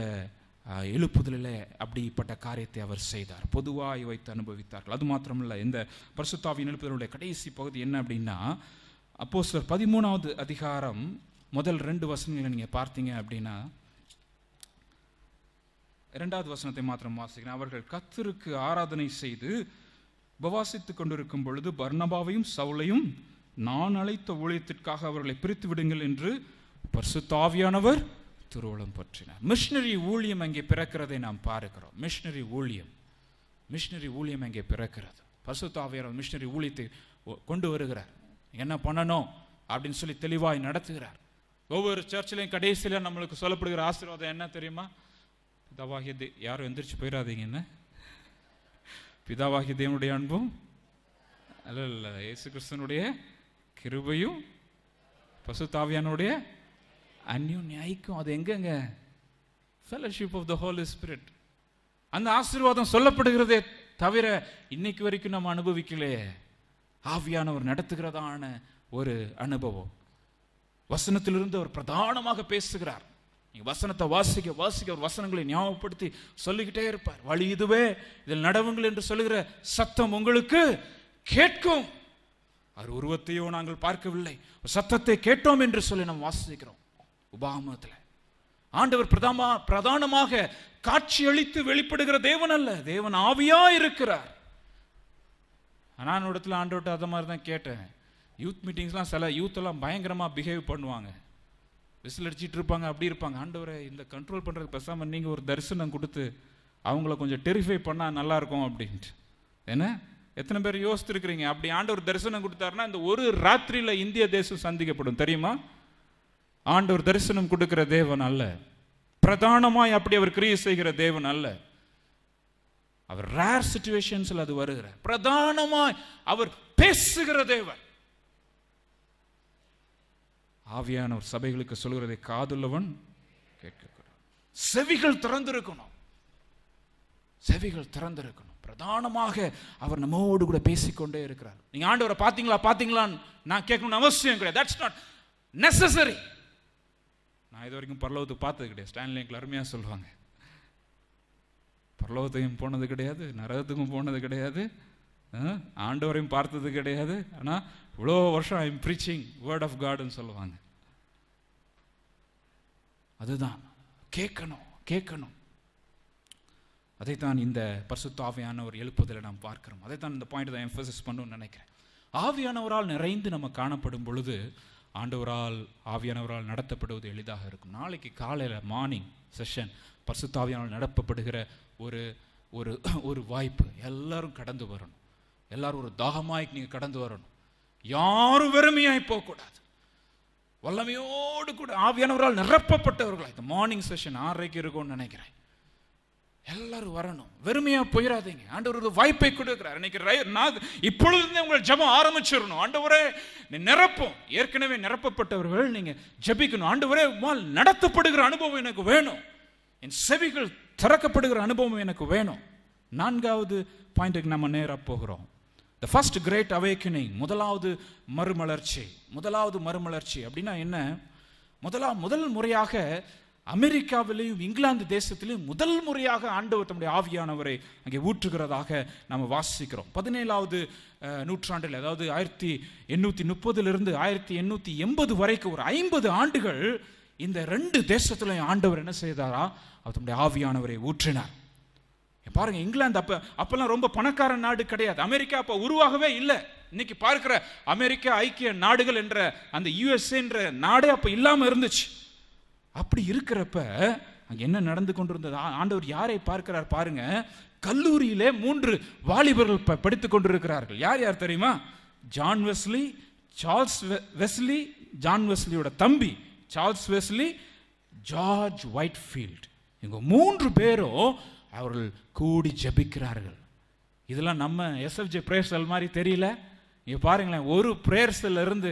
எழுப்புதலில் அப்படிப்பட்ட காரியத்தை அவர் செய்தார் பொதுவாக வைத்து அனுபவித்தார்கள் அது மாத்திரமில்லை இந்த பரிசுத்தாவின் எழுப்புதலுடைய கடைசி பகுதி என்ன அப்படின்னா அப்போ சார் பதிமூணாவது அதிகாரம் முதல் ரெண்டு வசனங்களை நீங்கள் பார்த்தீங்க அப்படின்னா இரண்டாவது வசனத்தை மாத்திரம் வாசிக்கிறேன் அவர்கள் கத்தருக்கு ஆராதனை செய்து உபவாசித்து கொண்டிருக்கும் பொழுது பர்ணபாவையும் சவுளையும் நான் அழைத்த ஊழியத்திற்காக அவர்களை பிரித்து விடுங்கள் என்று பர்சுத்தாவியானவர் திருவள்ளம் பற்றினார் மிஷினரி ஊழியம் அங்கே பிறக்கிறதை நாம் பார்க்கிறோம் மிஷினரி ஊழியம் மிஷினரி ஊழியம் அங்கே பிறக்கிறது பர்சுத்தாவியார் மிஷினரி ஊழியத்தை கொண்டு வருகிறார் என்ன பண்ணணும் அப்படின்னு சொல்லி தெளிவாய் நடத்துகிறார் ஒவ்வொரு சர்ச்சிலையும் கடைசியில் நம்மளுக்கு சொல்லப்படுகிற ஆசீர்வாதம் என்ன தெரியுமா பிதாவாகிய தே யாரும் எந்திரிச்சு போயிடாதீங்க என்ன பிதாவாகிய தேவனுடைய அன்பும் அல்ல இல்ல இயேசு கிறிஸ்தனுடைய கிருபையும் பசு தாவியானுடைய அந்யும் நியாய்க்கும் அது எங்கெங்க fellowship of the holy spirit அந்த ஆசீர்வாதம் சொல்லப்படுகிறதே தவிர இன்னைக்கு வரைக்கும் நம்ம அனுபவிக்கலையே ஆவியானவர் நடத்துகிறதான ஒரு அனுபவம் வசனத்திலிருந்து அவர் பிரதானமாக பேசுகிறார் நீங்கள் வசனத்தை வாசிக்க வாசிக்க அவர் வசனங்களை ஞாபகப்படுத்தி சொல்லிக்கிட்டே இருப்பார் வழி இதுவே இதில் நடவுங்கள் என்று சொல்லுகிற சத்தம் உங்களுக்கு கேட்கும் அவர் உருவத்தையோ நாங்கள் பார்க்கவில்லை சத்தத்தை கேட்டோம் என்று சொல்லி நாம் வாசிக்கிறோம் உபாமத்தில் ஆண்டவர் பிரதமா பிரதானமாக காட்சியளித்து வெளிப்படுகிற தேவன் அல்ல தேவன் ஆவியா இருக்கிறார் நான் இடத்துல ஆண்டவர்கிட்ட அதை மாதிரி தான் கேட்டேன் யூத் மீட்டிங்ஸ்லாம் சில யூத்தெல்லாம் பயங்கரமாக பிஹேவ் பண்ணுவாங்க விசில் அடிச்சிட்டு இருப்பாங்க அப்படி இருப்பாங்க ஆண்டவரை இந்த கண்ட்ரோல் பண்ணுறது பேசாமல் நீங்கள் ஒரு தரிசனம் கொடுத்து அவங்கள கொஞ்சம் டெரிஃபை பண்ணால் நல்லாயிருக்கும் அப்படின்ட்டு ஏன்னா எத்தனை பேர் யோசித்துருக்குறீங்க அப்படி ஆண்டவர் தரிசனம் கொடுத்தாருன்னா இந்த ஒரு ராத்திரியில் இந்திய தேசம் சந்திக்கப்படும் தெரியுமா ஆண்டவர் தரிசனம் கொடுக்குற தேவன் அல்ல பிரதானமாக அப்படி அவர் கிரியை செய்கிற தேவன் அல்ல அவர் ரேர் சுச்சுவேஷன்ஸில் அது வருகிற பிரதானமாய் அவர் பேசுகிற தேவன் ஆவியானவர் சபைகளுக்கு சொல்கிறதை காதுள்ளவன் கேட்கக்கூடாது செவிகள் திறந்திருக்கணும் செவிகள் திறந்திருக்கணும் பிரதானமாக அவர் நம்மோடு கூட பேசிக்கொண்டே இருக்கிறார் நீங்க ஆண்டவரை பார்த்தீங்களா பார்த்தீங்களான்னு நான் கேட்கணும்னு அவசியம் கிடையாது தட்ஸ் நாட் நெசசரி நான் இது வரைக்கும் பரலோகத்துக்கு பார்த்தது கிடையாது ஸ்டான்லி எங்களுக்கு அருமையாக சொல்லுவாங்க பரலோகத்தையும் போனது கிடையாது நரகத்துக்கும் போனது கிடையாது ஆண்டவரையும் பார்த்தது கிடையாது ஆனால் இவ்வளோ வருஷம் ஐம் ப்ரீச்சிங் வேர்ட் ஆஃப் காடுன்னு சொல்லுவாங்க அதுதான் கேட்கணும் கேட்கணும் அதைத்தான் இந்த பரிசுத்த ஆவியானவர் எழுப்புதலை நாம் பார்க்கிறோம் அதைத்தான் இந்த பாயிண்ட் தான் எம்ஃபசிஸ் பண்ணணும்னு நினைக்கிறேன் ஆவியானவரால் நிறைந்து நம்ம காணப்படும் பொழுது ஆண்டவரால் ஆவியானவரால் நடத்தப்படுவது எளிதாக இருக்கும் நாளைக்கு காலையில் மார்னிங் செஷன் பரிசுத்தாவியானால் நடப்பப்படுகிற ஒரு ஒரு ஒரு வாய்ப்பு எல்லாரும் கடந்து வரணும் எல்லாரும் ஒரு தாகமாய்க்கு நீங்கள் கடந்து வரணும் யாரும் வெறுமையாய் போகக்கூடாது வல்லமையோடு கூட ஆவியானவரால் நிரப்பப்பட்டவர்களா இந்த மார்னிங் செஷன் ஆறரைக்கு இருக்கும்னு நினைக்கிறேன் எல்லாரும் வரணும் வெறுமையா போயிடாதீங்க ஆண்டவர் ஒரு வாய்ப்பை கொடுக்குறாரு இன்னைக்கு நான் இப்பொழுது உங்களை ஜபம் ஆரம்பிச்சிடணும் ஆண்டவரே நிரப்பும் ஏற்கனவே நிரப்பப்பட்டவர்கள் நீங்க ஜபிக்கணும் ஆண்டவரே உமால் நடத்தப்படுகிற அனுபவம் எனக்கு வேணும் என் செவிகள் திறக்கப்படுகிற அனுபவம் எனக்கு வேணும் நான்காவது பாயிண்ட்டுக்கு நம்ம நேராக போகிறோம் த ஃபஸ்ட் கிரேட் அவேக்கனிங் முதலாவது மறுமலர்ச்சி முதலாவது மறுமலர்ச்சி அப்படின்னா என்ன முதலா முதல் முறையாக அமெரிக்காவிலேயும் இங்கிலாந்து தேசத்திலையும் முதல் முறையாக ஆண்டவர் தம்முடைய ஆவியானவரை அங்கே ஊற்றுகிறதாக நாம் வாசிக்கிறோம் பதினேழாவது நூற்றாண்டில் அதாவது ஆயிரத்தி எண்ணூற்றி முப்பதுலேருந்து ஆயிரத்தி எண்ணூற்றி எண்பது வரைக்கும் ஒரு ஐம்பது ஆண்டுகள் இந்த ரெண்டு தேசத்திலையும் ஆண்டவர் என்ன செய்தாரா அவர் தம்முடைய ஆவியானவரை ஊற்றினார் பாருங்க இங்கிலாந்து அப்போ அப்போல்லாம் ரொம்ப பணக்கார நாடு கிடையாது அமெரிக்கா அப்போ உருவாகவே இல்லை இன்னைக்கு பார்க்குற அமெரிக்கா ஐக்கிய நாடுகள் என்ற அந்த யுஎஸ்ஏன்ற நாடே அப்போ இல்லாமல் இருந்துச்சு அப்படி இருக்கிறப்ப அங்கே என்ன நடந்து கொண்டிருந்தது ஆண்டவர் யாரை பார்க்கிறார் பாருங்க கல்லூரியிலே மூன்று வாலிபர்கள் ப படித்து கொண்டிருக்கிறார்கள் யார் யார் தெரியுமா John Wesley Charles Wesley John வெஸ்லியோட தம்பி சார்ல்ஸ் வெஸ்லி ஜார்ஜ் ஒயிட்ஃபீல்ட் இவங்க மூன்று பேரும் அவர்கள் கூடி ஜபிக்கிறார்கள் இதெல்லாம் நம்ம எஸ்எஃப்ஜே செல் மாதிரி தெரியல நீங்கள் பாருங்களேன் ஒரு பிரேயர்ஸில் இருந்து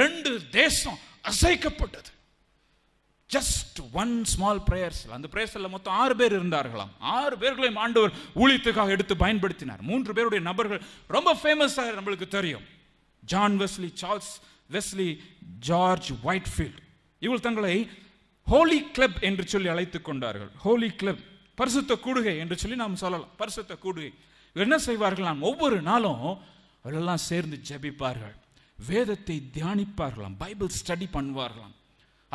ரெண்டு தேசம் அசைக்கப்பட்டது ஜஸ்ட் ஒன் ஸ்மால் பிரேயர்ஸ் அந்த ப்ரேயர்ஸில் மொத்தம் ஆறு பேர் இருந்தார்களாம் ஆறு பேர்களையும் ஆண்டவர் ஊழியத்துக்காக எடுத்து பயன்படுத்தினார் மூன்று பேருடைய நபர்கள் ரொம்ப ஃபேமஸாக நம்மளுக்கு தெரியும் John Wesley Charles Wesley George Whitefield இவள் தங்களை ஹோலி கிளப் என்று சொல்லி அழைத்துக் கொண்டார்கள் ஹோலி கிளப் பரிசுத்த கூடுகை என்று சொல்லி நாம் சொல்லலாம் பரிசுத்த கூடுகை என்ன செய்வார்கள் நான் ஒவ்வொரு நாளும் அவளெல்லாம் சேர்ந்து ஜபிப்பார்கள் வேதத்தை தியானிப்பார்களாம் பைபிள் ஸ்டடி பண்ணுவார்களாம்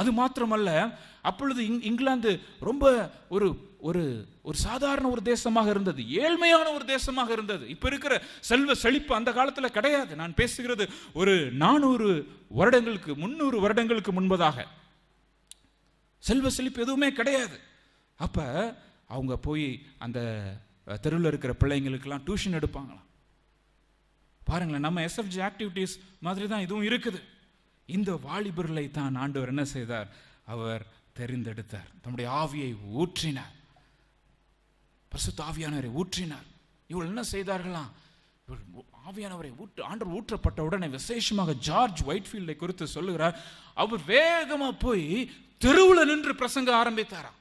அது மாத்திரமல்ல அப்பொழுது இங் இங்கிலாந்து ரொம்ப ஒரு ஒரு ஒரு சாதாரண ஒரு தேசமாக இருந்தது ஏழ்மையான ஒரு தேசமாக இருந்தது இப்போ இருக்கிற செல்வ செழிப்பு அந்த காலத்தில் கிடையாது நான் பேசுகிறது ஒரு நானூறு வருடங்களுக்கு முந்நூறு வருடங்களுக்கு முன்பதாக செல்வ செழிப்பு எதுவுமே கிடையாது அப்போ அவங்க போய் அந்த தெருவில் இருக்கிற பிள்ளைங்களுக்கெல்லாம் டியூஷன் எடுப்பாங்களாம் பாருங்களேன் நம்ம எஸ்எஃப்ஜி ஆக்டிவிட்டீஸ் மாதிரி தான் இதுவும் இருக்குது இந்த வாலிபர்களை தான் ஆண்டவர் என்ன செய்தார் அவர் தெரிந்தெடுத்தார் தம்முடைய ஆவியை ஊற்றினார் பரிசுத்த ஆவியானவரை ஊற்றினார் இவள் என்ன செய்தார்களாம் இவள் ஆவியானவரை ஊற்று ஆண்டவர் ஊற்றப்பட்ட உடனே விசேஷமாக ஜார்ஜ் ஒயிட்ஃபீல்டை குறித்து சொல்லுகிறார் அவர் வேகமாக போய் தெருவில் நின்று பிரசங்க ஆரம்பித்தாராம்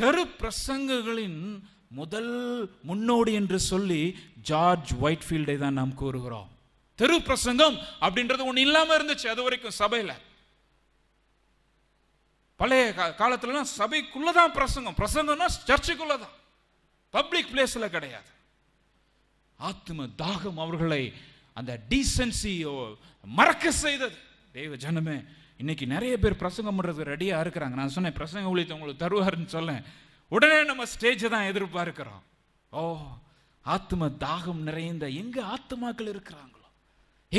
தெரு பிரசங்கங்களின் முதல் முன்னோடி என்று சொல்லி ஜார்ஜ் ஒயிட்ஃபீல்டை தான் நாம் கூறுகிறோம் தெரு பிரசங்கம் அப்படின்றது ஒன்று இல்லாமல் இருந்துச்சு அது வரைக்கும் சபையில் பழைய காலத்துலலாம் சபைக்குள்ள தான் பிரசங்கம் பிரசங்கம்னா சர்ச்சுக்குள்ளதான் தான் பப்ளிக் பிளேஸில் கிடையாது ஆத்ம தாகம் அவர்களை அந்த டீசன்சியோ மறக்க செய்தது தெய்வ ஜனமே இன்னைக்கு நிறைய பேர் பிரசங்கம் பண்ணுறது ரெடியாக இருக்கிறாங்க நான் சொன்னேன் பிரசங்க ஊழியத்தை உங்களுக்கு தருவாருன்னு சொன்னேன் உடனே நம்ம ஸ்டேஜை தான் எதிர்பார்க்கிறோம் ஓ ஆத்ம தாகம் நிறைந்த எங்க ஆத்மாக்கள் இருக்கிறாங்களோ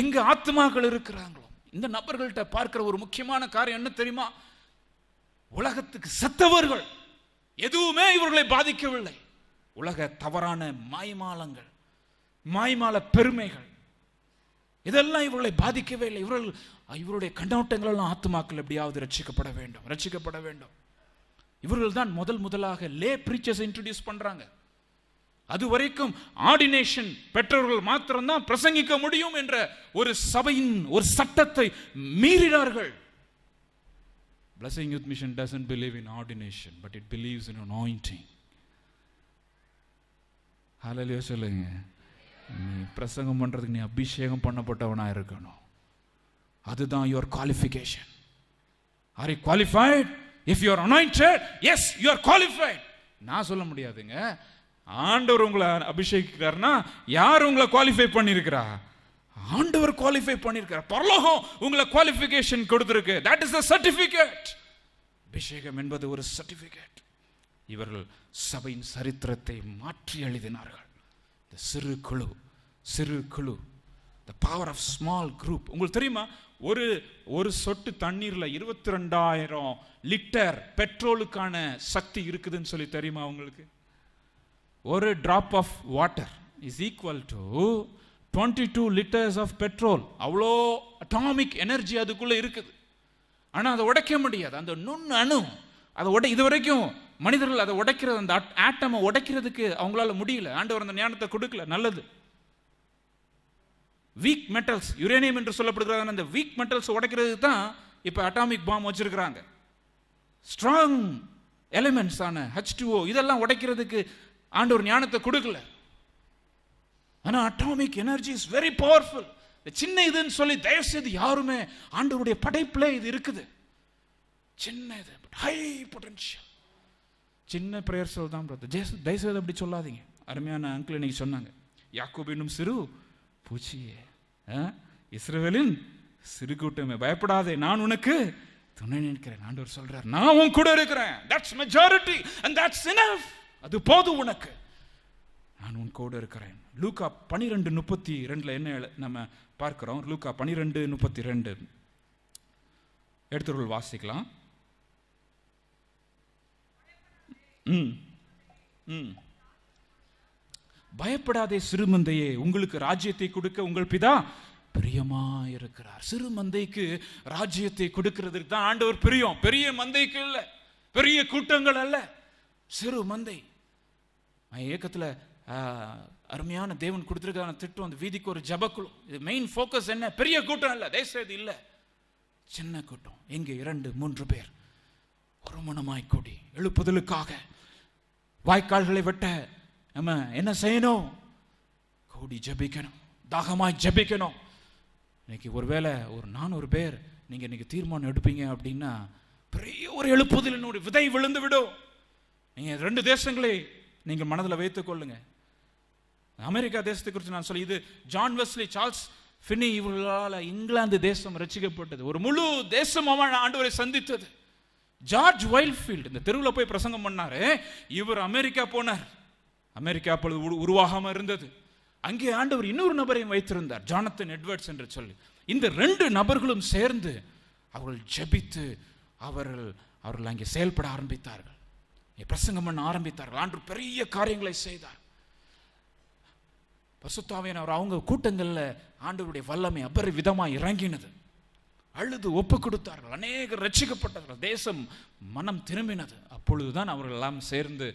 எங்க ஆத்மாக்கள் இருக்கிறாங்களோ இந்த நபர்கள்ட்ட பார்க்கிற ஒரு முக்கியமான காரியம் என்ன தெரியுமா உலகத்துக்கு செத்தவர்கள் எதுவுமே இவர்களை பாதிக்கவில்லை உலக தவறான மாய்மாலங்கள் மாய்மால பெருமைகள் இதெல்லாம் இவர்களை பாதிக்கவே இல்லை இவர்கள் இவருடைய கண்ணோட்டங்களெல்லாம் ஆத்மாக்கள் எப்படியாவது ரட்சிக்கப்பட வேண்டும் ரட்சிக்கப்பட வேண்டும் இவர்கள் தான் முதல் முதலாக லே பிரீச்சர்ஸ் இன்ட்ரடியூஸ் பண்ணுறாங்க அது வரைக்கும் ஆர்டினேஷன் பெற்றவர்கள் மாத்திரம்தான் பிரசங்கிக்க முடியும் என்ற ஒரு சபையின் ஒரு சட்டத்தை மீறினார்கள் Blessing Youth Mission doesn't believe in ordination, but it believes in anointing. Hallelujah, சொல்லுங்க நீ பிரசங்கம் பண்ணுறதுக்கு நீ அபிஷேகம் பண்ணப்பட்டவனாக இருக்கணும் அதுதான் your qualification are you qualified if you're anointed yes you are qualified நான் சொல்ல முடியாதுங்க ஆண்டவர் உங்களை அபிஷேகிக்கிறார்னா யார் உங்களை குவாலிஃபை பண்ணியிருக்கிறா ஆண்டவர் குவாலிஃபை பண்ணியிருக்கிறார் பரலோகம் உங்களை குவாலிஃபிகேஷன் கொடுத்துருக்கு தட் இஸ் த சர்டிஃபிகேட் அபிஷேகம் என்பது ஒரு சர்டிஃபிகேட் இவர்கள் சபையின் சரித்திரத்தை மாற்றி எழுதினார்கள் சிறு குழு சிறு குழு the power of small group உங்களுக்கு தெரியுமா ஒரு ஒரு சொட்டு தண்ணீரில் இருபத்தி ரெண்டாயிரம் லிட்டர் பெட்ரோலுக்கான சக்தி இருக்குதுன்னு சொல்லி தெரியுமா உங்களுக்கு ஒரு drop of water is equal to twenty two litres of petrol அவ்வளோ அட்டாமிக் எனர்ஜி அதுக்குள்ளே இருக்குது ஆனால் அதை உடைக்க முடியாது அந்த நுண் அணு அதை உடை இது வரைக்கும் மனிதர்கள் அதை உடைக்கிறது அந்த ஆட்டமை உடைக்கிறதுக்கு அவங்களால முடியல ஆண்டவர் அந்த ஞானத்தை கொடுக்கல நல்லது வீக் மெட்டல்ஸ் யுரேனியம் என்று சொல்லப்படுகிற அந்த வீக் மெட்டல்ஸ் உடைக்கிறதுக்கு தான் இப்போ அட்டாமிக் பாம் வச்சிருக்கிறாங்க ஸ்ட்ராங் எலிமெண்ட்ஸ் ஆன ஹச் டூஓ இதெல்லாம் உடைக்கிறதுக்கு ஆண்டவர் ஞானத்தை கொடுக்கல ஆனால் atomic energy is very powerful சின்ன இதுன்னு சொல்லி தயவு செய்து யாருமே ஆண்டவருடைய படைப்பில் இது இருக்குது சின்ன இது ஹை பொட்டன்ஷியல் சின்ன ப்ரேயர்ஸில் தான் பிரதர் ஜேசு தயவுசெய்து அப்படி சொல்லாதீங்க அருமையான அங்கிள் இன்னைக்கு சொன்னாங்க யாக்கோபின்னும் சிறு பூச்சியே இஸ்ரேலின் சிறு கூட்டமே பயப்படாதே நான் உனக்கு துணை நிற்கிறேன் ஆண்டவர் சொல்றார் நான் உன் கூட இருக்கிறேன் that's majority and that's enough அது போதும் உனக்கு நான் உன் கூட இருக்கிறேன் லூகா பனிரெண்டு முப்பத்தி ரெண்டில் என்ன நம்ம பார்க்குறோம் லூகா பனிரெண்டு முப்பத்தி ரெண்டு எடுத்துருள் வாசிக்கலாம் பயப்படாதே சிறுமந்தையே உங்களுக்கு ராஜ்யத்தை கொடுக்க உங்கள் பிதா பிரியமா இருக்கிறார் சிறு மந்தைக்கு ராஜ்யத்தை கொடுக்கிறதுக்கு தான் ஆண்டவர் பிரியம் பெரிய மந்தைக்கு இல்லை பெரிய கூட்டங்கள் அல்ல சிறு மந்தை இயக்கத்துல அருமையான தேவன் கொடுத்துருக்கான திட்டம் அந்த வீதிக்கு ஒரு ஜபக்குழு இது மெயின் ஃபோக்கஸ் என்ன பெரிய கூட்டம் இல்லை தேசியது இல்லை சின்ன கூட்டம் இங்க இரண்டு மூன்று பேர் ஒரு மனமாய் கூடி எழுப்புதலுக்காக வாய்க்கால்களை வெட்ட நம்ம என்ன செய்யணும் கூடி ஜபிக்கணும் தாகமாய் ஜபிக்கணும் இன்னைக்கு ஒருவேளை ஒரு நானூறு பேர் நீங்கள் இன்னைக்கு தீர்மானம் எடுப்பீங்க அப்படின்னா பெரிய ஒரு எழுப்புதல் என்னுடைய விதை விழுந்து விடும் நீங்கள் ரெண்டு தேசங்களை நீங்கள் மனதில் வைத்துக் கொள்ளுங்க அமெரிக்கா தேசத்தை குறித்து நான் சொல்லி இது ஜான் வெஸ்லி சார்ல்ஸ் ஃபினி இவர்களால் இங்கிலாந்து தேசம் ரசிக்கப்பட்டது ஒரு முழு தேசம் அவன் ஆண்டவரை சந்தித்தது ஜார்ஜ் வைல்ஃபீல்டு இந்த தெருவில் போய் பிரசங்கம் பண்ணார் இவர் அமெரிக்கா போனார் அமெரிக்கா அப்பொழுது உருவாகாமல் இருந்தது அங்கே ஆண்டவர் இன்னொரு நபரையும் வைத்திருந்தார் ஜானத்தன் எட்வர்ட்ஸ் என்று சொல்லி இந்த ரெண்டு நபர்களும் சேர்ந்து அவர்கள் ஜபித்து அவர்கள் அவர்கள் அங்கே செயல்பட ஆரம்பித்தார்கள் பிரசங்கம் பண்ண ஆரம்பித்தார்கள் ஆண்டு பெரிய காரியங்களை செய்தார் பசுத்தாவியன் அவர் அவங்க கூட்டங்களில் ஆண்டவருடைய வல்லமை அபரி விதமாக இறங்கினது அழுது ஒப்பு கொடுத்தார்கள் அநேகர் ரட்சிக்கப்பட்டார்கள் தேசம் மனம் திரும்பினது அப்பொழுதுதான் அவர்கள் எல்லாம் சேர்ந்து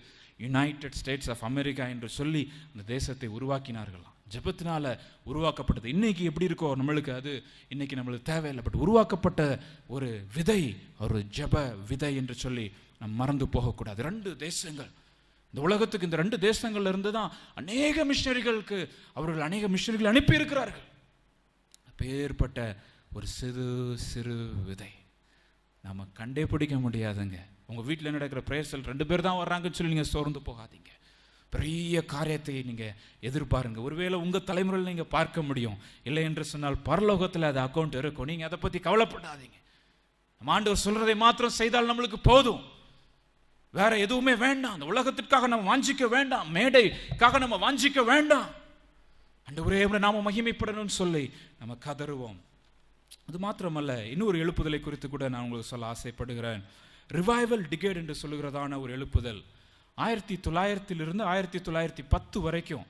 யுனைடெட் ஸ்டேட்ஸ் ஆஃப் அமெரிக்கா என்று சொல்லி அந்த தேசத்தை உருவாக்கினார்களாம் ஜபத்தினால உருவாக்கப்பட்டது இன்னைக்கு எப்படி இருக்கோ நம்மளுக்கு அது இன்னைக்கு நம்மளுக்கு தேவையில்லை பட் உருவாக்கப்பட்ட ஒரு விதை ஒரு ஜப விதை என்று சொல்லி நம் மறந்து போகக்கூடாது ரெண்டு தேசங்கள் இந்த உலகத்துக்கு இந்த ரெண்டு தேசங்கள்ல இருந்து தான் அநேக மிஷினரிகளுக்கு அவர்கள் அநேக மிஷினரிகள் அனுப்பியிருக்கிறார்கள் பேர்பட்ட ஒரு சிறு சிறு விதை நம்ம கண்டே பிடிக்க முடியாதுங்க உங்கள் வீட்டில் நடக்கிற பிரேயர்ஸில் ரெண்டு பேர் தான் வர்றாங்கன்னு சொல்லி நீங்கள் சோர்ந்து போகாதீங்க பெரிய காரியத்தை நீங்கள் எதிர்பாருங்க ஒருவேளை உங்கள் தலைமுறையில் நீங்கள் பார்க்க முடியும் இல்லை என்று சொன்னால் பரலோகத்தில் அது அக்கௌண்ட் இருக்கும் நீங்கள் அதை பற்றி கவலைப்படாதீங்க நம்ம ஆண்டவர் சொல்கிறதை மாத்திரம் செய்தால் நம்மளுக்கு போதும் வேற எதுவுமே வேண்டாம் அந்த உலகத்திற்காக நம்ம வாஞ்சிக்க வேண்டாம் மேடைக்காக நம்ம வாஞ்சிக்க வேண்டாம் அண்டு ஒரே நாம மகிமைப்படணும்னு சொல்லி நம்ம கதறுவோம் அது மாத்திரமல்ல இன்னொரு எழுப்புதலை குறித்து கூட நான் உங்களுக்கு சொல்ல ஆசைப்படுகிறேன் ரிவைவல் டிகேட் என்று சொல்லுகிறதான ஒரு எழுப்புதல் ஆயிரத்தி தொள்ளாயிரத்திலிருந்து ஆயிரத்தி தொள்ளாயிரத்தி பத்து வரைக்கும்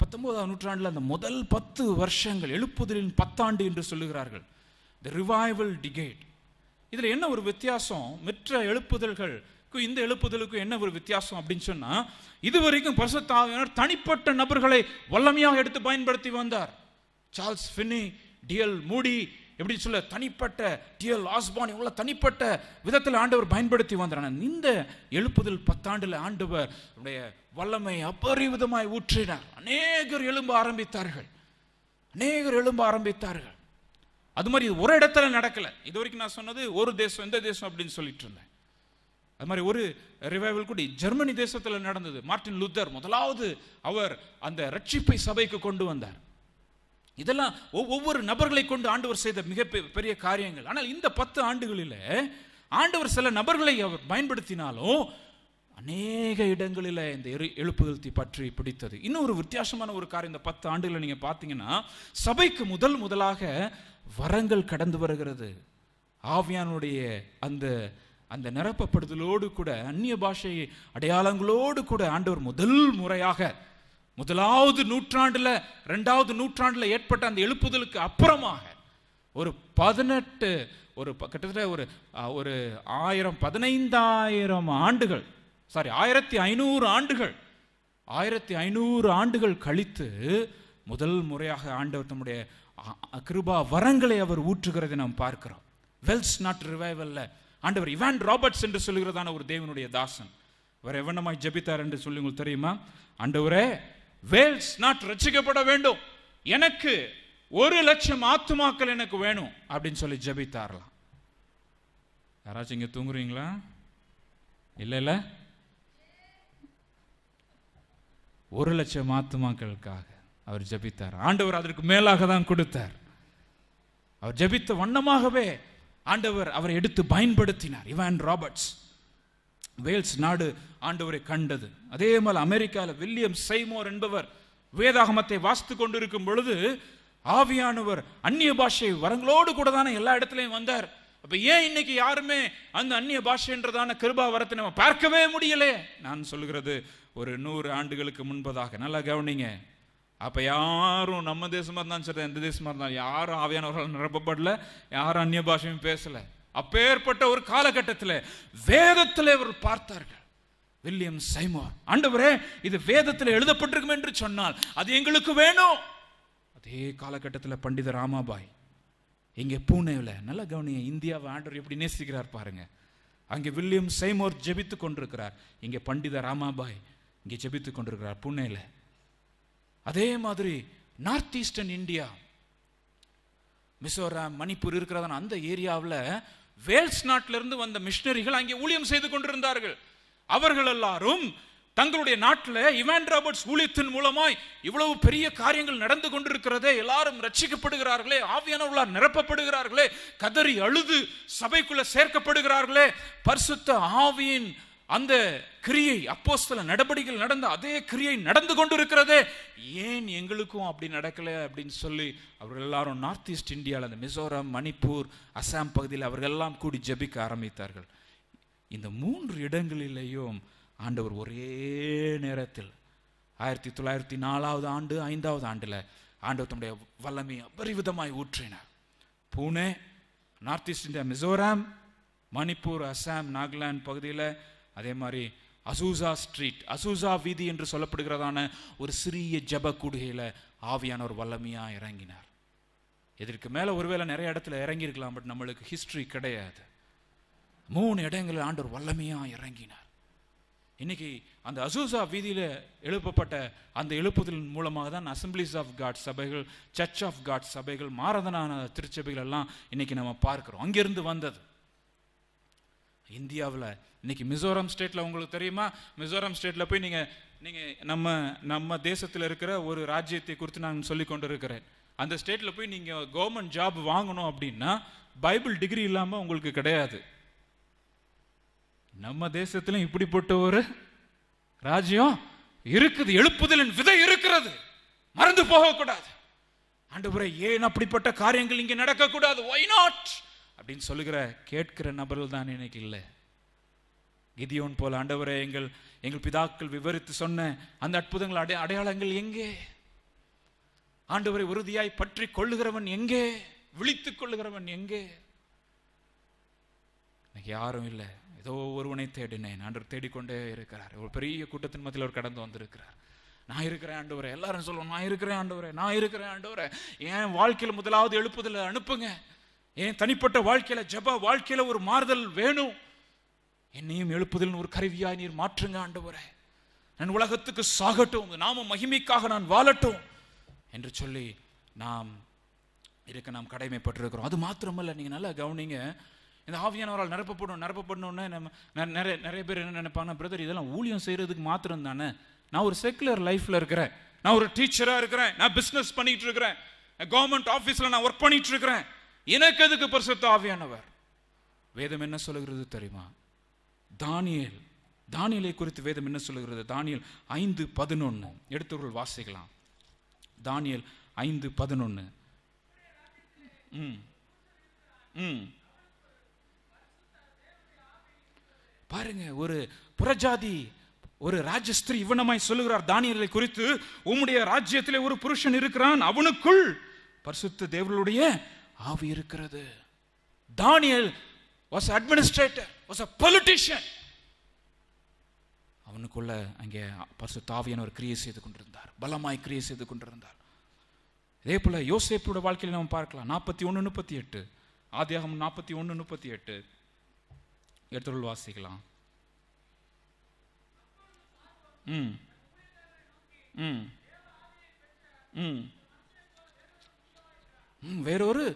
பத்தொன்பதாம் நூற்றாண்டில் அந்த முதல் பத்து வருஷங்கள் எழுப்புதலின் பத்தாண்டு என்று சொல்லுகிறார்கள் த ரிவைவல் டிகேட் இதில் என்ன ஒரு வித்தியாசம் மற்ற எழுப்புதல்களுக்கும் இந்த எழுப்புதலுக்கும் என்ன ஒரு வித்தியாசம் அப்படின்னு சொன்னால் இது வரைக்கும் தனிப்பட்ட நபர்களை வல்லமையாக எடுத்து பயன்படுத்தி வந்தார் சார்ல்ஸ் ஃபின்னி டிஎல் மூடி எப்படி சொல்ல தனிப்பட்ட டிஎல் ஆஸ்பான் இவங்கள தனிப்பட்ட விதத்தில் ஆண்டவர் பயன்படுத்தி வந்தார் இந்த எழுப்புதல் பத்தாண்டில் ஆண்டவர் வல்லமை அபரிவிதமாய் ஊற்றினார் அநேகர் எழும்ப ஆரம்பித்தார்கள் அநேகர் எழும்ப ஆரம்பித்தார்கள் அது மாதிரி ஒரு இடத்துல நடக்கலை இது வரைக்கும் நான் சொன்னது ஒரு தேசம் எந்த தேசம் அப்படின்னு சொல்லிட்டு இருந்தேன் அது மாதிரி ஒரு ரிவைவல் கூட ஜெர்மனி தேசத்தில் நடந்தது மார்ட்டின் லுத்தர் முதலாவது அவர் அந்த ரட்சிப்பை சபைக்கு கொண்டு வந்தார் இதெல்லாம் ஒவ்வொரு நபர்களை கொண்டு ஆண்டவர் செய்த மிக பெரிய காரியங்கள் ஆனால் இந்த பத்து ஆண்டுகளில் ஆண்டவர் சில நபர்களை அவர் பயன்படுத்தினாலும் அநேக இடங்களில் இந்த எரு எழுப்புதல் பற்றி பிடித்தது இன்னும் ஒரு வித்தியாசமான ஒரு காரியம் இந்த பத்து ஆண்டுகளில் நீங்கள் பார்த்தீங்கன்னா சபைக்கு முதல் முதலாக வரங்கள் கடந்து வருகிறது ஆவியானுடைய அந்த அந்த நிரப்பப்படுதலோடு கூட அந்நிய பாஷை அடையாளங்களோடு கூட ஆண்டவர் முதல் முறையாக முதலாவது நூற்றாண்டில் ரெண்டாவது நூற்றாண்டில் ஏற்பட்ட அந்த எழுப்புதலுக்கு அப்புறமாக ஒரு பதினெட்டு ஒரு கிட்டத்தட்ட ஒரு ஒரு ஆயிரம் பதினைந்தாயிரம் ஆண்டுகள் சாரி ஆயிரத்தி ஐநூறு ஆண்டுகள் ஆயிரத்தி ஐநூறு ஆண்டுகள் கழித்து முதல் முறையாக ஆண்டவர் தம்முடைய கிருபா வரங்களை அவர் ஊற்றுகிறதை நாம் பார்க்கிறோம் வெல்ஸ் நாட் ரிவைவல்ல ஆண்டவர் இவான் ராபர்ட்ஸ் என்று சொல்லுகிறதான ஒரு தேவனுடைய தாசன் அவர் எவனமாய் ஜபித்தார் என்று சொல்லி உங்களுக்கு தெரியுமா ஆண்டவரே வேல்ஸ் நாட் ரசிக்கப்பட வேண்டும் எனக்கு ஒரு லட்சம் ஆத்துமாக்கள் எனக்கு வேணும் அப்படின்னு சொல்லி ஜபித்தாரலாம் யாராச்சும் இங்கே தூங்குறீங்களா இல்லை இல்ல ஒரு லட்சம் ஆத்துமாக்களுக்காக அவர் ஜபித்தார் ஆண்டவர் அதற்கு மேலாக தான் கொடுத்தார் அவர் ஜபித்த வண்ணமாகவே ஆண்டவர் அவரை எடுத்து பயன்படுத்தினார் இவான் ராபர்ட்ஸ் வேல்ஸ் நாடு ஆண்டவரை கண்டது அதே மாதிரி அமெரிக்காவில் வில்லியம் சைமோர் என்பவர் வேதாகமத்தை வாசித்து கொண்டிருக்கும் பொழுது ஆவியானவர் அந்நிய பாஷை வரங்களோடு கூட தானே எல்லா இடத்துலையும் வந்தார் அப்போ ஏன் இன்னைக்கு யாருமே அந்த அந்நிய பாஷைன்றதான கிருபா வரத்தை நம்ம பார்க்கவே முடியலே நான் சொல்கிறது ஒரு நூறு ஆண்டுகளுக்கு முன்பதாக நல்லா கவனிங்க அப்போ யாரும் நம்ம தேசமாக இருந்தாலும் சரி எந்த தேசமாக இருந்தாலும் யாரும் ஆவியானவர்கள் நிரப்பப்படல யாரும் அந்நிய பாஷையும் பேசலை அப்பேற்பட்ட ஒரு காலகட்டத்தில் வேதத்தில் அவர் பார்த்தார்கள் வில்லியம் சைமோர் ஆண்டவரே இது வேதத்தில் எழுதப்பட்டிருக்கும் என்று சொன்னால் அது எங்களுக்கு வேணும் அதே காலகட்டத்தில் பண்டித ராமாபாய் இங்கே பூனேவில் நல்ல கவனிய இந்தியாவை ஆண்டவர் எப்படி நேசிக்கிறார் பாருங்க அங்கே வில்லியம் சைமோர் ஜெபித்து கொண்டிருக்கிறார் இங்கே பண்டித ராமாபாய் இங்கே ஜெபித்து கொண்டிருக்கிறார் புனேல அதே மாதிரி north eastern India Mizoram Manipur இருக்கிறதான அந்த ஏரியாவில் வேல்ஸ் நாட்டிலிருந்து வந்த மிஷினரிகள் அங்கே ஊழியம் செய்து கொண்டிருந்தார்கள் அவர்கள் எல்லாரும் தங்களுடைய நாட்டில் இவான் ராபர்ட்ஸ் ஊழியத்தின் மூலமாய் இவ்வளவு பெரிய காரியங்கள் நடந்து கொண்டிருக்கிறதே எல்லாரும் ரட்சிக்கப்படுகிறார்களே ஆவியானவர்களால் நிரப்பப்படுகிறார்களே கதறி அழுது சபைக்குள்ள சேர்க்கப்படுகிறார்களே பரிசுத்த ஆவியின் அந்த கிரியை அப்போ சில நடபடிகள் நடந்த அதே கிரியை நடந்து கொண்டிருக்கிறதே ஏன் எங்களுக்கும் அப்படி நடக்கல அப்படின்னு சொல்லி அவர்கள் எல்லாரும் நார்த் ஈஸ்ட் இந்தியாவில் அந்த மிசோரம் மணிப்பூர் அசாம் பகுதியில் அவர்கள் எல்லாம் கூடி ஜபிக்க ஆரம்பித்தார்கள் இந்த மூன்று இடங்களிலேயும் ஆண்டவர் ஒரே நேரத்தில் ஆயிரத்தி தொள்ளாயிரத்தி நாலாவது ஆண்டு ஐந்தாவது ஆண்டில் ஆண்டவர் தம்முடைய வல்லமை அபரிவிதமாய் ஊற்றினார் Pune north east India Mizoram Manipur Assam Nagaland பகுதியில் அதே மாதிரி அசூசா ஸ்ட்ரீட் அசூசா வீதி என்று சொல்லப்படுகிறதான ஒரு சிறிய ஜப குடுகையில் ஆவியான ஒரு வல்லமையாக இறங்கினார் இதற்கு மேலே ஒருவேளை நிறைய இடத்துல இறங்கியிருக்கலாம் பட் நம்மளுக்கு ஹிஸ்ட்ரி கிடையாது மூணு இடங்களில் ஆண்டவர் வல்லமையாக இறங்கினார் இன்னைக்கு அந்த அசூசா வீதியில் எழுப்பப்பட்ட அந்த எழுப்புதலின் மூலமாக தான் அசம்பிளிஸ் ஆஃப் காட் சபைகள் சர்ச் ஆஃப் காட் சபைகள் மாரதனான திருச்சபைகள் எல்லாம் இன்னைக்கு நம்ம பார்க்குறோம் அங்கிருந்து வந்தது இந்தியாவில் இன்றைக்கி மிசோரம் ஸ்டேட்டில் உங்களுக்கு தெரியுமா மிசோரம் ஸ்டேட்டில் போய் நீங்கள் நீங்கள் நம்ம நம்ம தேசத்தில் இருக்கிற ஒரு ராஜ்யத்தை குறித்து நான் சொல்லி கொண்டு இருக்கிறேன் அந்த ஸ்டேட்டில் போய் நீங்கள் கவர்மெண்ட் ஜாப் வாங்கணும் அப்படின்னா பைபிள் டிகிரி இல்லாமல் உங்களுக்கு கிடையாது நம்ம தேசத்திலும் இப்படிப்பட்ட ஒரு ராஜ்யம் இருக்குது எழுப்புதலின் விதை இருக்கிறது மறந்து போகக்கூடாது ஆண்டவரை ஏன் அப்படிப்பட்ட காரியங்கள் இங்கே நடக்கக்கூடாது ஒய் நாட் அப்படின்னு சொல்லுகிற கேட்கிற நபர்கள் தான் இன்னைக்கு இல்லை கிதியோன் போல ஆண்டவரே எங்கள் எங்கள் பிதாக்கள் விவரித்து சொன்ன அந்த அற்புதங்கள் அடைய அடையாளங்கள் எங்கே ஆண்டவரை உறுதியாய் பற்றி கொள்ளுகிறவன் எங்கே விழித்து கொள்ளுகிறவன் எங்கே எனக்கு யாரும் இல்லை ஏதோ ஒருவனை தேடினேன் ஆண்டவர் தேடிக்கொண்டே இருக்கிறார் ஒரு பெரிய கூட்டத்தின் மத்தியில் அவர் கடந்து வந்திருக்கிறார் நான் இருக்கிறேன் ஆண்டவரை எல்லாரும் சொல்லுவோம் நான் இருக்கிறேன் ஆண்டவரை நான் இருக்கிறேன் ஆண்டவரை ஏன் வாழ்க்கையில் முதலாவது எழுப்புதல அனுப்புங்க என் தனிப்பட்ட வாழ்க்கையில ஜப வாழ்க்கையில ஒரு மாறுதல் வேணும் என்னையும் எழுப்புதல் ஒரு கருவியாய் நீர் மாற்றுங்க ஆண்டவரே நான் உலகத்துக்கு சாகட்டும் நாம மகிமைக்காக நான் வாழட்டும் என்று சொல்லி நாம் இருக்க நாம் கடமைப்பட்டிருக்கிறோம் அது மாத்திரமல்ல நீங்கள் நல்லா கவனிங்க இந்த ஆவியானவரால் நிரப்பப்படும் நிரப்பப்படணும்னு நம்ம நிறைய நிறைய பேர் என்ன நினைப்பாங்க பிரதர் இதெல்லாம் ஊழியம் செய்கிறதுக்கு மாத்திரம் தானே நான் ஒரு செக்குலர் லைஃப்பில் இருக்கிறேன் நான் ஒரு டீச்சராக இருக்கிறேன் நான் பிஸ்னஸ் பண்ணிகிட்டு இருக்கிறேன் கவர்மெண்ட் ஆஃபீஸில் நான் ஒர்க் பண்ணிகிட்டு இருக்கிறேன் எனக்கு எதுக்கு பரிசுத்த ஆவியானவர் வேதம் என்ன சொல்கிறது தெரியுமா தானியல் தானியலை குறித்து வேதம் என்ன சொல்லுகிறது தானியல் ஐந்து பதினொன்று எடுத்தவர்கள் வாசிக்கலாம் தானியல் ஐந்து பதினொன்று ம் பாருங்க ஒரு புரஜாதி ஒரு ராஜஸ்திரி இவனமாய் சொல்லுகிறார் தானியலை குறித்து உம்முடைய ராஜ்யத்திலே ஒரு புருஷன் இருக்கிறான் அவனுக்குள் பரிசுத்த தேவர்களுடைய ஆவி இருக்கிறது தானியல் was administrator was a politician அவனுக்குள்ள அங்கே பரிசு தாவியன் ஒரு கிரியை செய்து கொண்டிருந்தார் பலமாய் கிரியை செய்து கொண்டிருந்தார் இதே போல் யோசேப்போட வாழ்க்கையில் நம்ம பார்க்கலாம் நாற்பத்தி ஒன்று முப்பத்தி எட்டு ஆதியாகம் நாற்பத்தி ஒன்று முப்பத்தி எட்டு எடுத்துள்ள வாசிக்கலாம் ம் ம் ம் வேறொரு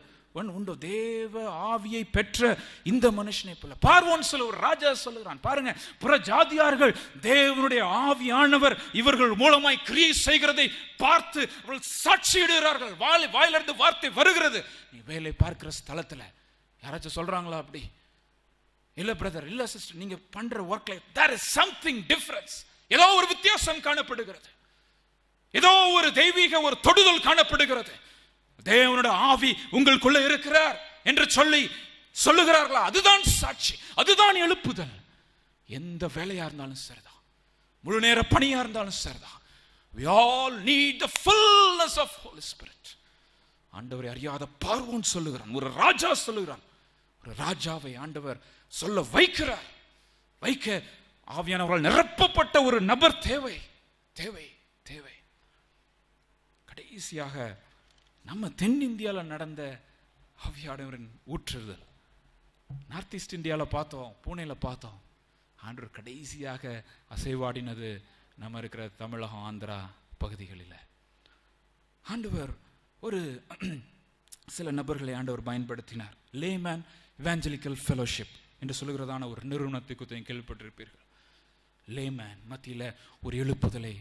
உண்டு தேவ ஆவியை பெற்ற இந்த மனுஷனை போல பார்வோன் சொல்ல ஒரு ராஜா சொல்லுகிறான் பாருங்க புற ஜாதியார்கள் தேவனுடைய ஆவியானவர் இவர்கள் மூலமாய் கிரியை செய்கிறதை பார்த்து அவர்கள் சாட்சியிடுகிறார்கள் வாழை வாயிலிருந்து வார்த்தை வருகிறது நீ வேலை பார்க்கிற ஸ்தலத்தில் யாராச்சும் சொல்றாங்களா அப்படி இல்லை பிரதர் இல்லை சிஸ்டர் நீங்க பண்ற ஒர்க்ல தேர் இஸ் சம்திங் டிஃப்ரென்ஸ் ஏதோ ஒரு வித்தியாசம் காணப்படுகிறது ஏதோ ஒரு தெய்வீக ஒரு தொடுதல் காணப்படுகிறது தேவனோட ஆவி உங்களுக்குள்ள இருக்கிறார் என்று சொல்லி சொல்லுகிறார்களா அதுதான் சாட்சி அதுதான் எழுப்புதல் எந்த வேலையா இருந்தாலும் சரிதான் முழு நேர பணியா இருந்தாலும் சரிதான் ஆண்டவரை அறியாத பார்வோன் சொல்லுகிறான் ஒரு ராஜா சொல்லுகிறான் ஒரு ராஜாவை ஆண்டவர் சொல்ல வைக்கிறார் வைக்க ஆவியானவரால் நிரப்பப்பட்ட ஒரு நபர் தேவை தேவை தேவை கடைசியாக நம்ம தென்னிந்தியாவில் நடந்த ஆவியாடவரின் ஊற்றுதல் நார்த் ஈஸ்ட் இந்தியாவில் பார்த்தோம் பூனேல பார்த்தோம் ஆண்டவர் கடைசியாக அசைவாடினது நம்ம இருக்கிற தமிழகம் ஆந்திரா பகுதிகளில் ஆண்டவர் ஒரு சில நபர்களை ஆண்டவர் பயன்படுத்தினார் லேமேன் இவாஞ்சலிக்கல் ஃபெலோஷிப் என்று சொல்கிறதான ஒரு நிறுவனத்தை குறித்து கேள்விப்பட்டிருப்பீர்கள் லேமேன் மத்தியில் ஒரு எழுப்புதலை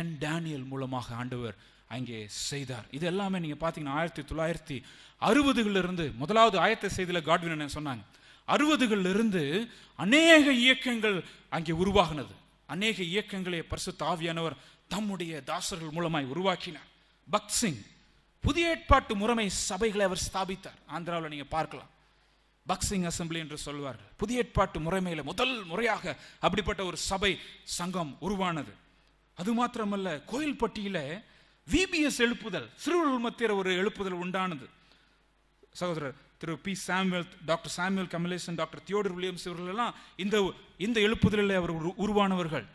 என் டேனியல் மூலமாக ஆண்டவர் அங்கே செய்தார் இது எல்லாமே நீங்கள் பார்த்தீங்கன்னா ஆயிரத்தி தொள்ளாயிரத்தி அறுபதுகளிலிருந்து முதலாவது ஆயத்தை செய்தியில் காட்வின் என்ன சொன்னாங்க அறுபதுகளிலிருந்து அநேக இயக்கங்கள் அங்கே உருவாகினது அநேக இயக்கங்களை பரிசு தாவியானவர் தம்முடைய தாசர்கள் மூலமாய் உருவாக்கினார் பக்சிங் புதிய ஏற்பாட்டு முறைமை சபைகளை அவர் ஸ்தாபித்தார் ஆந்திராவில் நீங்கள் பார்க்கலாம் பக்சிங் அசம்பிளி என்று சொல்வார் புதிய ஏற்பாட்டு முறைமையில் முதல் முறையாக அப்படிப்பட்ட ஒரு சபை சங்கம் உருவானது அது மாத்திரமல்ல கோயில்பட்டியில் விபிஎஸ் எழுப்புதல் சிறுவர்கள் மத்தியில் ஒரு எழுப்புதல் உண்டானது சகோதரர் திரு P Samuel doctor Samuel Kamaleson doctor Theodore Williams இவர்களெல்லாம் இந்த இந்த எழுப்புதலில் அவர் உருவானவர்கள்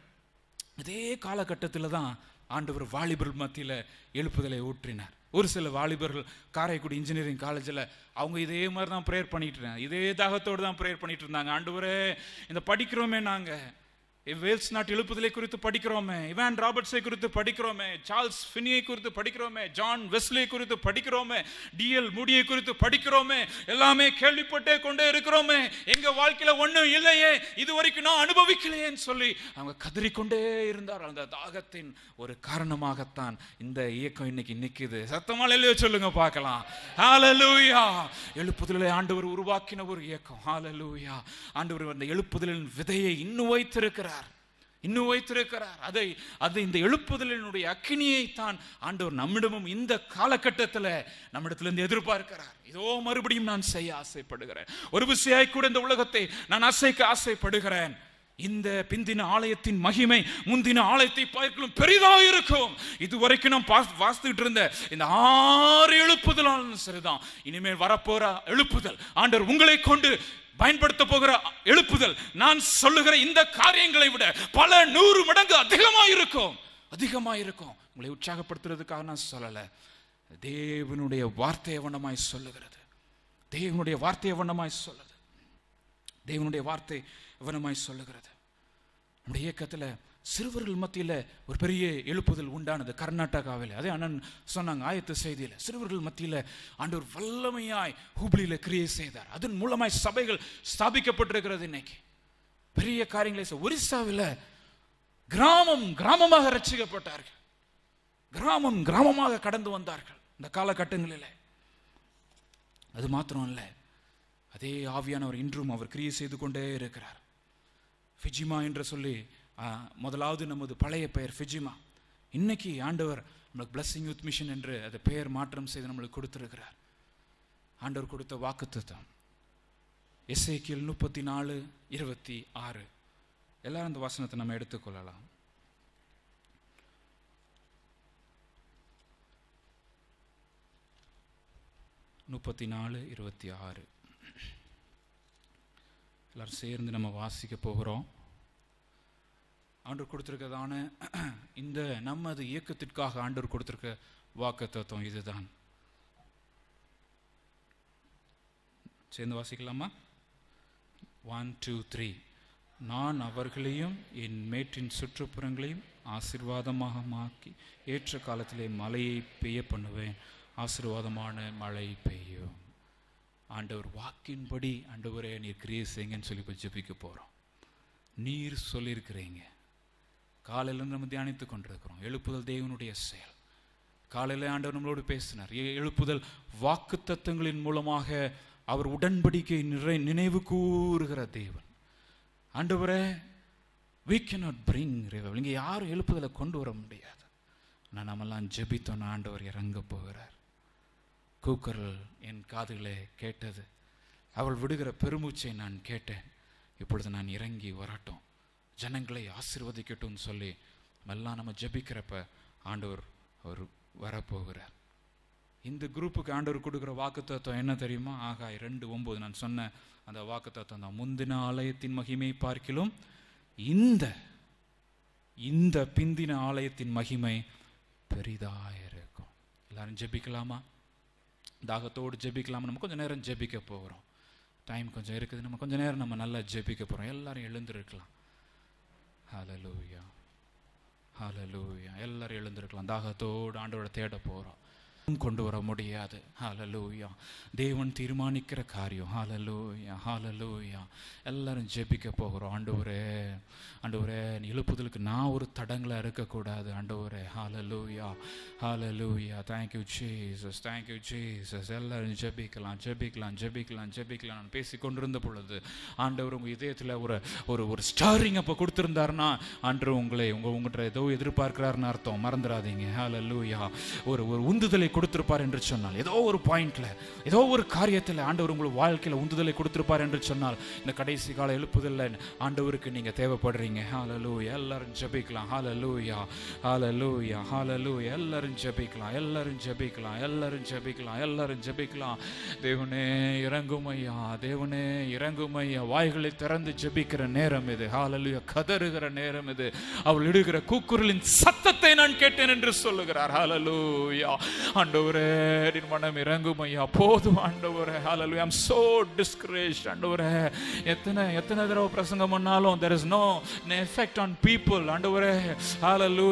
அதே காலகட்டத்தில் தான் ஆண்டவர் வாலிபர்கள் மத்தியில் எழுப்புதலை ஊற்றினார் ஒரு சில வாலிபர்கள் காரைக்குடி இன்ஜினியரிங் காலேஜில் அவங்க இதே மாதிரி தான் ப்ரேயர் பண்ணிகிட்டு இருந்தாங்க இதே தாகத்தோடு தான் ப்ரேயர் பண்ணிகிட்டு இருந்தாங்க ஆண்டவரே இந்த படிக்கிறோமே நாங்கள் வேல்ஸ் நாட்டு எழுப்புதலை குறித்து படிக்கிறோமே இவன் ராபர்ட்ஸை குறித்து படிக்கிறோமே சார்ஸ் ஃபினியை குறித்து படிக்கிறோமே ஜான் வெஸ்லே குறித்து படிக்கிறோமே டிஎல் முடியை குறித்து படிக்கிறோமே எல்லாமே கேள்விப்பட்டே கொண்டே இருக்கிறோமே எங்க வாழ்க்கையில ஒன்றும் இல்லையே இது வரைக்கும் நான் அனுபவிக்கலையேன்னு சொல்லி அவங்க கதறிக்கொண்டே இருந்தார் அந்த தாகத்தின் ஒரு காரணமாகத்தான் இந்த இயக்கம் இன்னைக்கு நிற்கிது சத்தமால இல்லையோ சொல்லுங்க பார்க்கலாம் ஹாலலூயா எழுப்புதலை ஆண்டவர் உருவாக்கின ஒரு இயக்கம் ஹாலலூயா ஆண்டவர் அந்த எழுப்புதலின் விதையை இன்னும் வைத்திருக்கிறார் இன்னும் வைத்திருக்கிறார் அதை அது இந்த எழுப்புதலினுடைய அக்கினியை தான் ஆண்டவர் நம்மிடமும் இந்த காலகட்டத்தில் நம்மிடத்திலிருந்து எதிர்பார்க்கிறார் இதோ மறுபடியும் நான் செய்ய ஆசைப்படுகிறேன் ஒரு விசையாய் கூட இந்த உலகத்தை நான் அசைக்க ஆசைப்படுகிறேன் இந்த பிந்தின ஆலயத்தின் மகிமை முந்தின ஆலயத்தை பார்க்கலாம் பெரிதாக இருக்கும் இதுவரைக்கும் நாம் வாசித்துக்கிட்டு இருந்த இந்த ஆறு எழுப்புதலாலும் சரிதான் இனிமேல் வரப்போற எழுப்புதல் ஆண்டவர் உங்களை கொண்டு பயன்படுத்த போகிற எழுப்புதல் நான் சொல்லுகிற இந்த காரியங்களை விட பல நூறு மடங்கு அதிகமாக இருக்கும் அதிகமாக இருக்கும் உங்களை உற்சாகப்படுத்துறதுக்காக நான் சொல்லலை தேவனுடைய வார்த்தையை வண்ணமாய் சொல்லுகிறது தேவனுடைய வார்த்தையை வண்ணமாய் சொல்லுது தேவனுடைய வார்த்தை வண்ணமாய் சொல்லுகிறது நம்முடைய இயக்கத்தில் சிறுவர்கள் மத்தியில் ஒரு பெரிய எழுப்புதல் உண்டானது கர்நாடகாவில் அதே அண்ணன் சொன்னாங்க ஆயத்த செய்தியில் சிறுவர்கள் மத்தியில் ஆண்டவர் வல்லமையாய் ஹூப்ளியில் கிரியை செய்தார் அதன் மூலமாய் சபைகள் ஸ்தாபிக்கப்பட்டிருக்கிறது இன்னைக்கு பெரிய காரியங்களை ஒரிசாவில் கிராமம் கிராமமாக ரசிக்கப்பட்டார்கள் கிராமம் கிராமமாக கடந்து வந்தார்கள் இந்த காலகட்டங்களில் அது மாத்திரம் இல்லை அதே ஆவியானவர் இன்றும் அவர் கிரியை செய்து கொண்டே இருக்கிறார் ஃபிஜிமா என்று சொல்லி முதலாவது நமது பழைய பெயர் ஃபிஜிமா இன்னைக்கு ஆண்டவர் நம்மளுக்கு பிளஸ்ஸிங் யூத் மிஷன் என்று அதை பெயர் மாற்றம் செய்து நம்மளுக்கு கொடுத்துருக்கிறார் ஆண்டவர் கொடுத்த வாக்கு தத்துவம் கீழ் முப்பத்தி நாலு இருபத்தி ஆறு எல்லாரும் அந்த வாசனத்தை நம்ம எடுத்துக்கொள்ளலாம் முப்பத்தி நாலு இருபத்தி ஆறு எல்லோரும் சேர்ந்து நம்ம வாசிக்க போகிறோம் ஆண்டவர் கொடுத்துருக்கதான இந்த நமது இயக்கத்திற்காக ஆண்டவர் கொடுத்துருக்க வாக்கு தத்துவம் இதுதான் சேர்ந்து வாசிக்கலாமா ஒன் டூ த்ரீ நான் அவர்களையும் என் மேட்டின் சுற்றுப்புறங்களையும் ஆசிர்வாதமாக மாக்கி ஏற்ற காலத்திலே மழையை பெய்ய பண்ணுவேன் ஆசீர்வாதமான மழை பெய்யும் ஆண்டவர் வாக்கின்படி ஆண்டவரே நீர் கிரியை செய்யுங்கன்னு சொல்லி போய் ஜெபிக்க போகிறோம் நீர் சொல்லியிருக்கிறீங்க காலையில் நம்ம தியானித்து கொண்டிருக்கிறோம் எழுப்புதல் தேவனுடைய செயல் காலையில் ஆண்டவர் நம்மளோடு பேசினார் எழுப்புதல் வாக்கு தத்துவங்களின் மூலமாக அவர் உடன்படிக்கை நிறை நினைவு கூறுகிற தேவன் ஆண்டவரே வி கே நாட் பிரிங் இங்கே யாரும் எழுப்புதலை கொண்டு வர முடியாது ஆனால் நம்மெல்லாம் ஜெபித்தோன்னு ஆண்டவர் இறங்க போகிறார் கூக்குரல் என் காதுகளே கேட்டது அவள் விடுகிற பெருமூச்சை நான் கேட்டேன் இப்பொழுது நான் இறங்கி வரட்டும் ஜனங்களை ஆசிர்வதிக்கட்டும்னு சொல்லி மெல்லாம் நம்ம ஜபிக்கிறப்ப ஆண்டவர் அவர் வரப்போகிறார் இந்த குரூப்புக்கு ஆண்டவர் கொடுக்குற வாக்கு தத்துவம் என்ன தெரியுமா ஆகாய் ரெண்டு ஒம்பது நான் சொன்ன அந்த வாக்கு தத்துவம் தான் முந்தின ஆலயத்தின் மகிமை பார்க்கிலும் இந்த இந்த பிந்தின ஆலயத்தின் மகிமை பெரிதாக இருக்கும் எல்லாரும் ஜெபிக்கலாமா தாகத்தோடு ஜெபிக்கலாம் நம்ம கொஞ்சம் நேரம் ஜெபிக்க போகிறோம் டைம் கொஞ்சம் இருக்குது நம்ம கொஞ்சம் நேரம் நம்ம நல்லா ஜெபிக்க போகிறோம் எல்லாரும் எழுந்திருக்கலாம் ஹலலூயா ஹலலூயா எல்லாரும் எழுந்திருக்கலாம் தாகத்தோடு ஆண்டோட தேட போகிறோம் கொண்டு வர முடியாது ஹாலலூயா தேவன் தீர்மானிக்கிற காரியம் ஹாலலூயா ஹாலலூயா எல்லாரும் ஜெபிக்க போகிறோம் ஆண்டவரே ஆண்டவரே எழுப்புதலுக்கு நான் ஒரு தடங்களை இருக்கக்கூடாது ஆண்டவரே hallelujah hallelujah thank you Jesus thank you Jesus எல்லாரும் ஜெபிக்கலாம் ஜெபிக்கலாம் ஜெபிக்கலாம் ஜெபிக்கலாம் நான் பேசி கொண்டிருந்த பொழுது ஆண்டவர் உங்கள் இதயத்தில் ஒரு ஒரு ஒரு ஸ்டாரிங் அப்போ கொடுத்துருந்தாருன்னா ஆண்டவர் உங்களை உங்கள் உங்கள்கிட்ட ஏதோ எதிர்பார்க்கிறாருன்னு அர்த்தம் மறந்துடாதீங்க ஹாலலூயா ஒரு ஒரு உந்துதலை கொடுத்துருப்பார் என்று சொன்னால் ஏதோ ஒரு பாயிண்ட்ல ஏதோ ஒரு காரியத்தில் ஆண்டவர் உங்களுக்கு வாழ்க்கையில் உந்துதலை கொடுத்துருப்பார் என்று சொன்னால் இந்த கடைசி கால எழுப்புதலில் ஆண்டவருக்கு நீங்கள் தேவைப்படுறீங்க ஹாலலூயா எல்லாரும் ஜபிக்கலாம் ஹாலலூயா ஹாலலூயா ஹாலலூயா எல்லாரும் ஜபிக்கலாம் எல்லாரும் ஜபிக்கலாம் எல்லாரும் ஜபிக்கலாம் எல்லாரும் ஜபிக்கலாம் தேவனே இறங்குமையா தேவனே இறங்குமையா வாய்களை திறந்து ஜபிக்கிற நேரம் இது ஹாலலூயா கதறுகிற நேரம் இது அவள் இடுகிற கூக்குரலின் சத்தத்தை நான் கேட்டேன் என்று சொல்லுகிறார் ஹாலலூயா ஆண்டவரே என் மனம் இறங்கும் ஐயா போதும் ஆண்டவரே ஹalleluya ஐம் சோ டிஸ்கரேஜ் ஆண்டவரே எத்தனை எத்தனை தடவை பிரசங்கம் பண்ணாலும் there is no effect on people ஆண்டவரே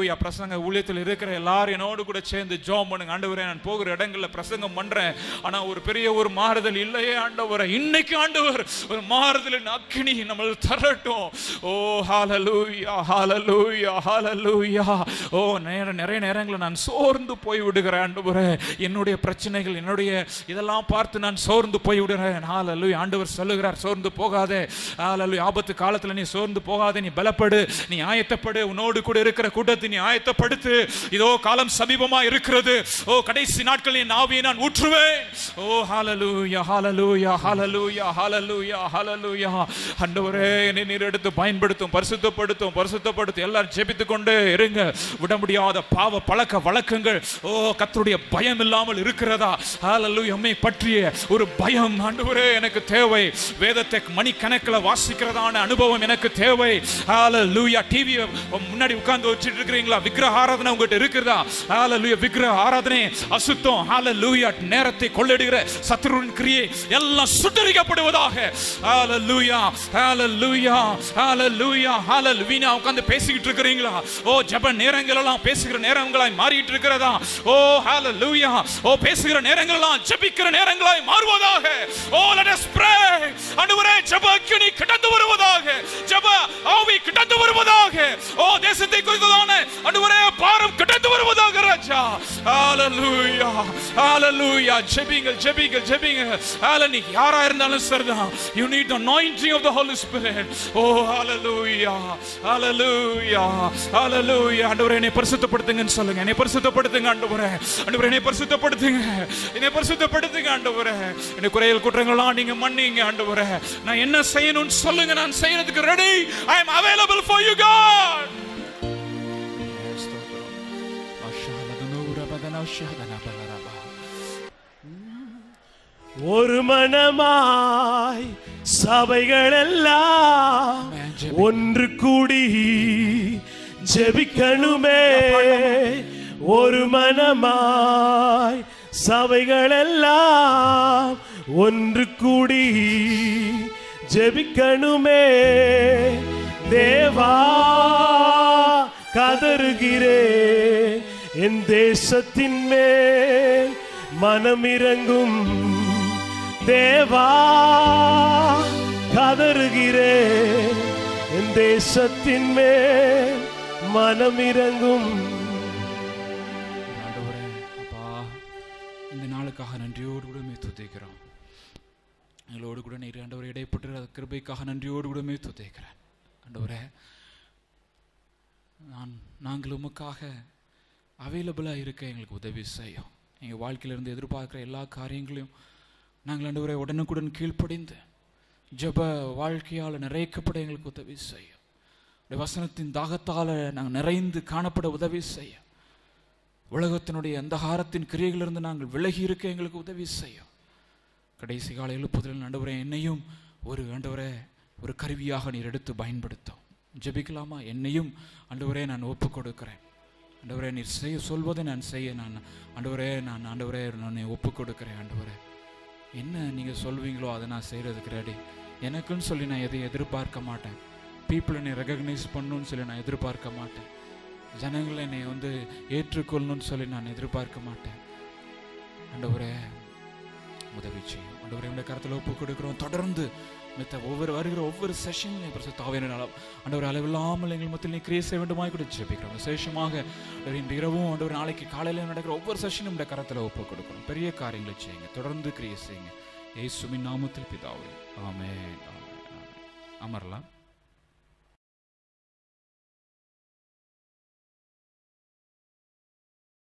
யா பிரசங்க ஊழியத்தில் இருக்கிற எல்லாரும் என்னோடு கூட சேர்ந்து ஜோம் பண்ணுங்க ஆண்டவரே நான் போகிற இடங்களில் பிரசங்கம் பண்றேன் ஆனா ஒரு பெரிய ஒரு மாறுதல் இல்லையே ஆண்டவரே இன்னைக்கு ஆண்டவர் ஒரு மாறுதல் அக்கினி நம்ம தரட்டும் ஓ ஹalleluya ஹalleluya ஹalleluya ஓ நேர நிறைய நேரங்களில் நான் சோர்ந்து போய் விடுகிறேன் ஆண்டவரே என்னுடைய பிரச்சனைகள் என்னுடைய இதெல்லாம் பார்த்து நான் சோர்ந்து போய் விடுறேன் ஆலல்லு ஆண்டவர் சொல்லுகிறார் சோர்ந்து போகாதே ஆலல்லு ஆபத்து காலத்தில் நீ சோர்ந்து போகாதே நீ பலப்படு நீ ஆயத்தப்படு உன்னோடு கூட இருக்கிற கூட்டத்தை நீ ஆயத்தப்படுத்து இதோ காலம் சமீபமாக இருக்கிறது ஓ கடைசி நாட்கள் என் ஆவியை நான் ஊற்றுவேன் ஓ ஹாலலூயா ஹாலலூயா ஹாலலூயா ஹாலலூயா ஹாலலூயா ஆண்டவரே என்னை நீர் எடுத்து பயன்படுத்தும் பரிசுத்தப்படுத்தும் பரிசுத்தப்படுத்தும் எல்லாரும் ஜெபித்து கொண்டு இருங்க விட முடியாத பாவ பழக்க வழக்கங்கள் ஓ கத்தருடைய பயம் இல்லாமல் இருக்கிறதா ஹalleluya எம்மை பற்றிய ஒரு பயம் ஆண்டவரே எனக்கு தேவை வேதத்தை மணிக்கணக்கில் வாசிக்கிறதான அனுபவம் எனக்கு தேவை ஹalleluya டிவியை முன்னாடி உட்கார்ந்து வச்சிட்டு இருக்கிறீங்களா விக்கிரக ஆராதனை உங்ககிட்ட இருக்கிறதா ஹalleluya விக்கிரக ஆராதனை அசுத்தம் ஹalleluya நேரத்தை கொள்ளடுகிற சத்ருவின் கிரியை எல்லாம் சுட்டரிக்கப்படுவதாக ஹalleluya ஹalleluya ஹalleluya ஹalleluya வீணா பேசிக்கிட்டு இருக்கிறீங்களா ஓ ஜெப நேரங்கள் எல்லாம் பேசுகிற நேரங்களாய் மாறிட்டு இருக்கிறதா ஓ ஹalleluya ஹalleluya ஓ oh, பேசுகிற நேரங்களெல்லாம் ஜெபிக்கிற நேரங்களாய் மாறுவதாக oh oh, let us pray ஆண்டவரே ஜெப அக்கினி கடந்து வருவதாக ஜெப ஆவி கடந்து வருவதாக ஓ oh, தேசத்தை குறித்ததான ஆண்டவரே பாரம் கடந்து வருவதாக ராஜா ஹalleluya ஹalleluya ஜெபிங்கள் ஜெபிங்கள் ஜெபிங்கள் ஹalleluya நீ யாரா இருந்தாலும் சரிதான் you need anointing of the holy spirit oh ஹalleluya ஹalleluya ஹalleluya ஆண்டவரே என்னை பரிசுத்தப்படுத்துங்கன்னு சொல்லுங்க என்னை பரிசுத்தப்படுத்துங்க ஆண்டவரே ஆண்டவரே என்னை பரிசுத்தப்படுத்துங்க என்னை பரிசுத்தப்படுத்துங்க ஆண்டவரே என்னை குறையல் குற்றங்கள்லாம் நீங்க மன்னிங்க ஆண்டவரே நான் என்ன செய்யணும்னு சொல்லுங்க நான் செய்யறதுக்கு ready I am available for you God ஒரு மனமாய் சபைகளெல்லாம் ஒன்று கூடி ஜெபிக்கணுமே ஒரு மனமாய் சபைகளெல்லாம் ஒன்று கூடி ஜெபிக்கணுமே தேவா கதறுகிறே என் தேசத்தின் மேல் மனமிறங்கும் தேவா கதறுகிறே என் தேசத்தின் மேல் மனமிறங்கும் நீர் ஆண்டவர் இடைப்பட்டு அது கிருபைக்காக நன்றியோடு கூடமே துதைக்கிறேன் ஆண்டவரே நான் நாங்கள் உமக்காக அவைலபிளாக இருக்க எங்களுக்கு உதவி செய்யும் எங்கள் வாழ்க்கையிலிருந்து எதிர்பார்க்குற எல்லா காரியங்களையும் நாங்கள் ஆண்டவரை உடனுக்குடன் கீழ்ப்படிந்து ஜப வாழ்க்கையால் நிறைக்கப்பட எங்களுக்கு உதவி செய்யும் வசனத்தின் தாகத்தால் நாங்கள் நிறைந்து காணப்பட உதவி செய்யும் உலகத்தினுடைய அந்தகாரத்தின் கிரியைகளிலிருந்து நாங்கள் விலகி இருக்க எங்களுக்கு உதவி செய்யும் கடைசி கால எழுப்புதலில் ஆண்டவரே என்னையும் ஒரு ஆண்டவரே ஒரு கருவியாக நீர் எடுத்து பயன்படுத்தும் ஜெபிக்கலாமா என்னையும் ஆண்டவரே நான் ஒப்பு கொடுக்கிறேன் ஆண்டவரே நீர் செய்ய சொல்வதை நான் செய்ய நான் ஆண்டவரே நான் ஆண்டவரே நான் ஒப்பு கொடுக்கிறேன் ஆண்டவரே என்ன நீங்கள் சொல்வீங்களோ அதை நான் செய்கிறதுக்கு ரெடி எனக்குன்னு சொல்லி நான் எதையும் எதிர்பார்க்க மாட்டேன் பீப்புளை நீ ரெகக்னைஸ் பண்ணணும்னு சொல்லி நான் எதிர்பார்க்க மாட்டேன் ஜனங்களை நீ வந்து ஏற்றுக்கொள்ளணும்னு சொல்லி நான் எதிர்பார்க்க மாட்டேன் ஆண்டவரே உதவி செய்யும் ஆண்டவரே கருத்தில் ஒப்பு கொடுக்கிறோம் தொடர்ந்து மித்த ஒவ்வொரு வருகிற ஒவ்வொரு செஷன் பிரசு தாவியனால் ஆண்டவர் அளவில்லாமல் எங்கள் மத்தியில் நீ கிரியேட் செய்ய வேண்டுமா கூட ஜெபிக்கிறோம் விசேஷமாக இன்று இரவும் ஆண்டவர் நாளைக்கு காலையில் நடக்கிற ஒவ்வொரு செஷனும் உடைய கருத்தில் ஒப்பு கொடுக்கணும் பெரிய காரியங்களை செய்யுங்க தொடர்ந்து கிரியேட் செய்யுங்க ஏசுமின் நாமத்தில் பிதாவே ஆமே ஆமே அமரலாம்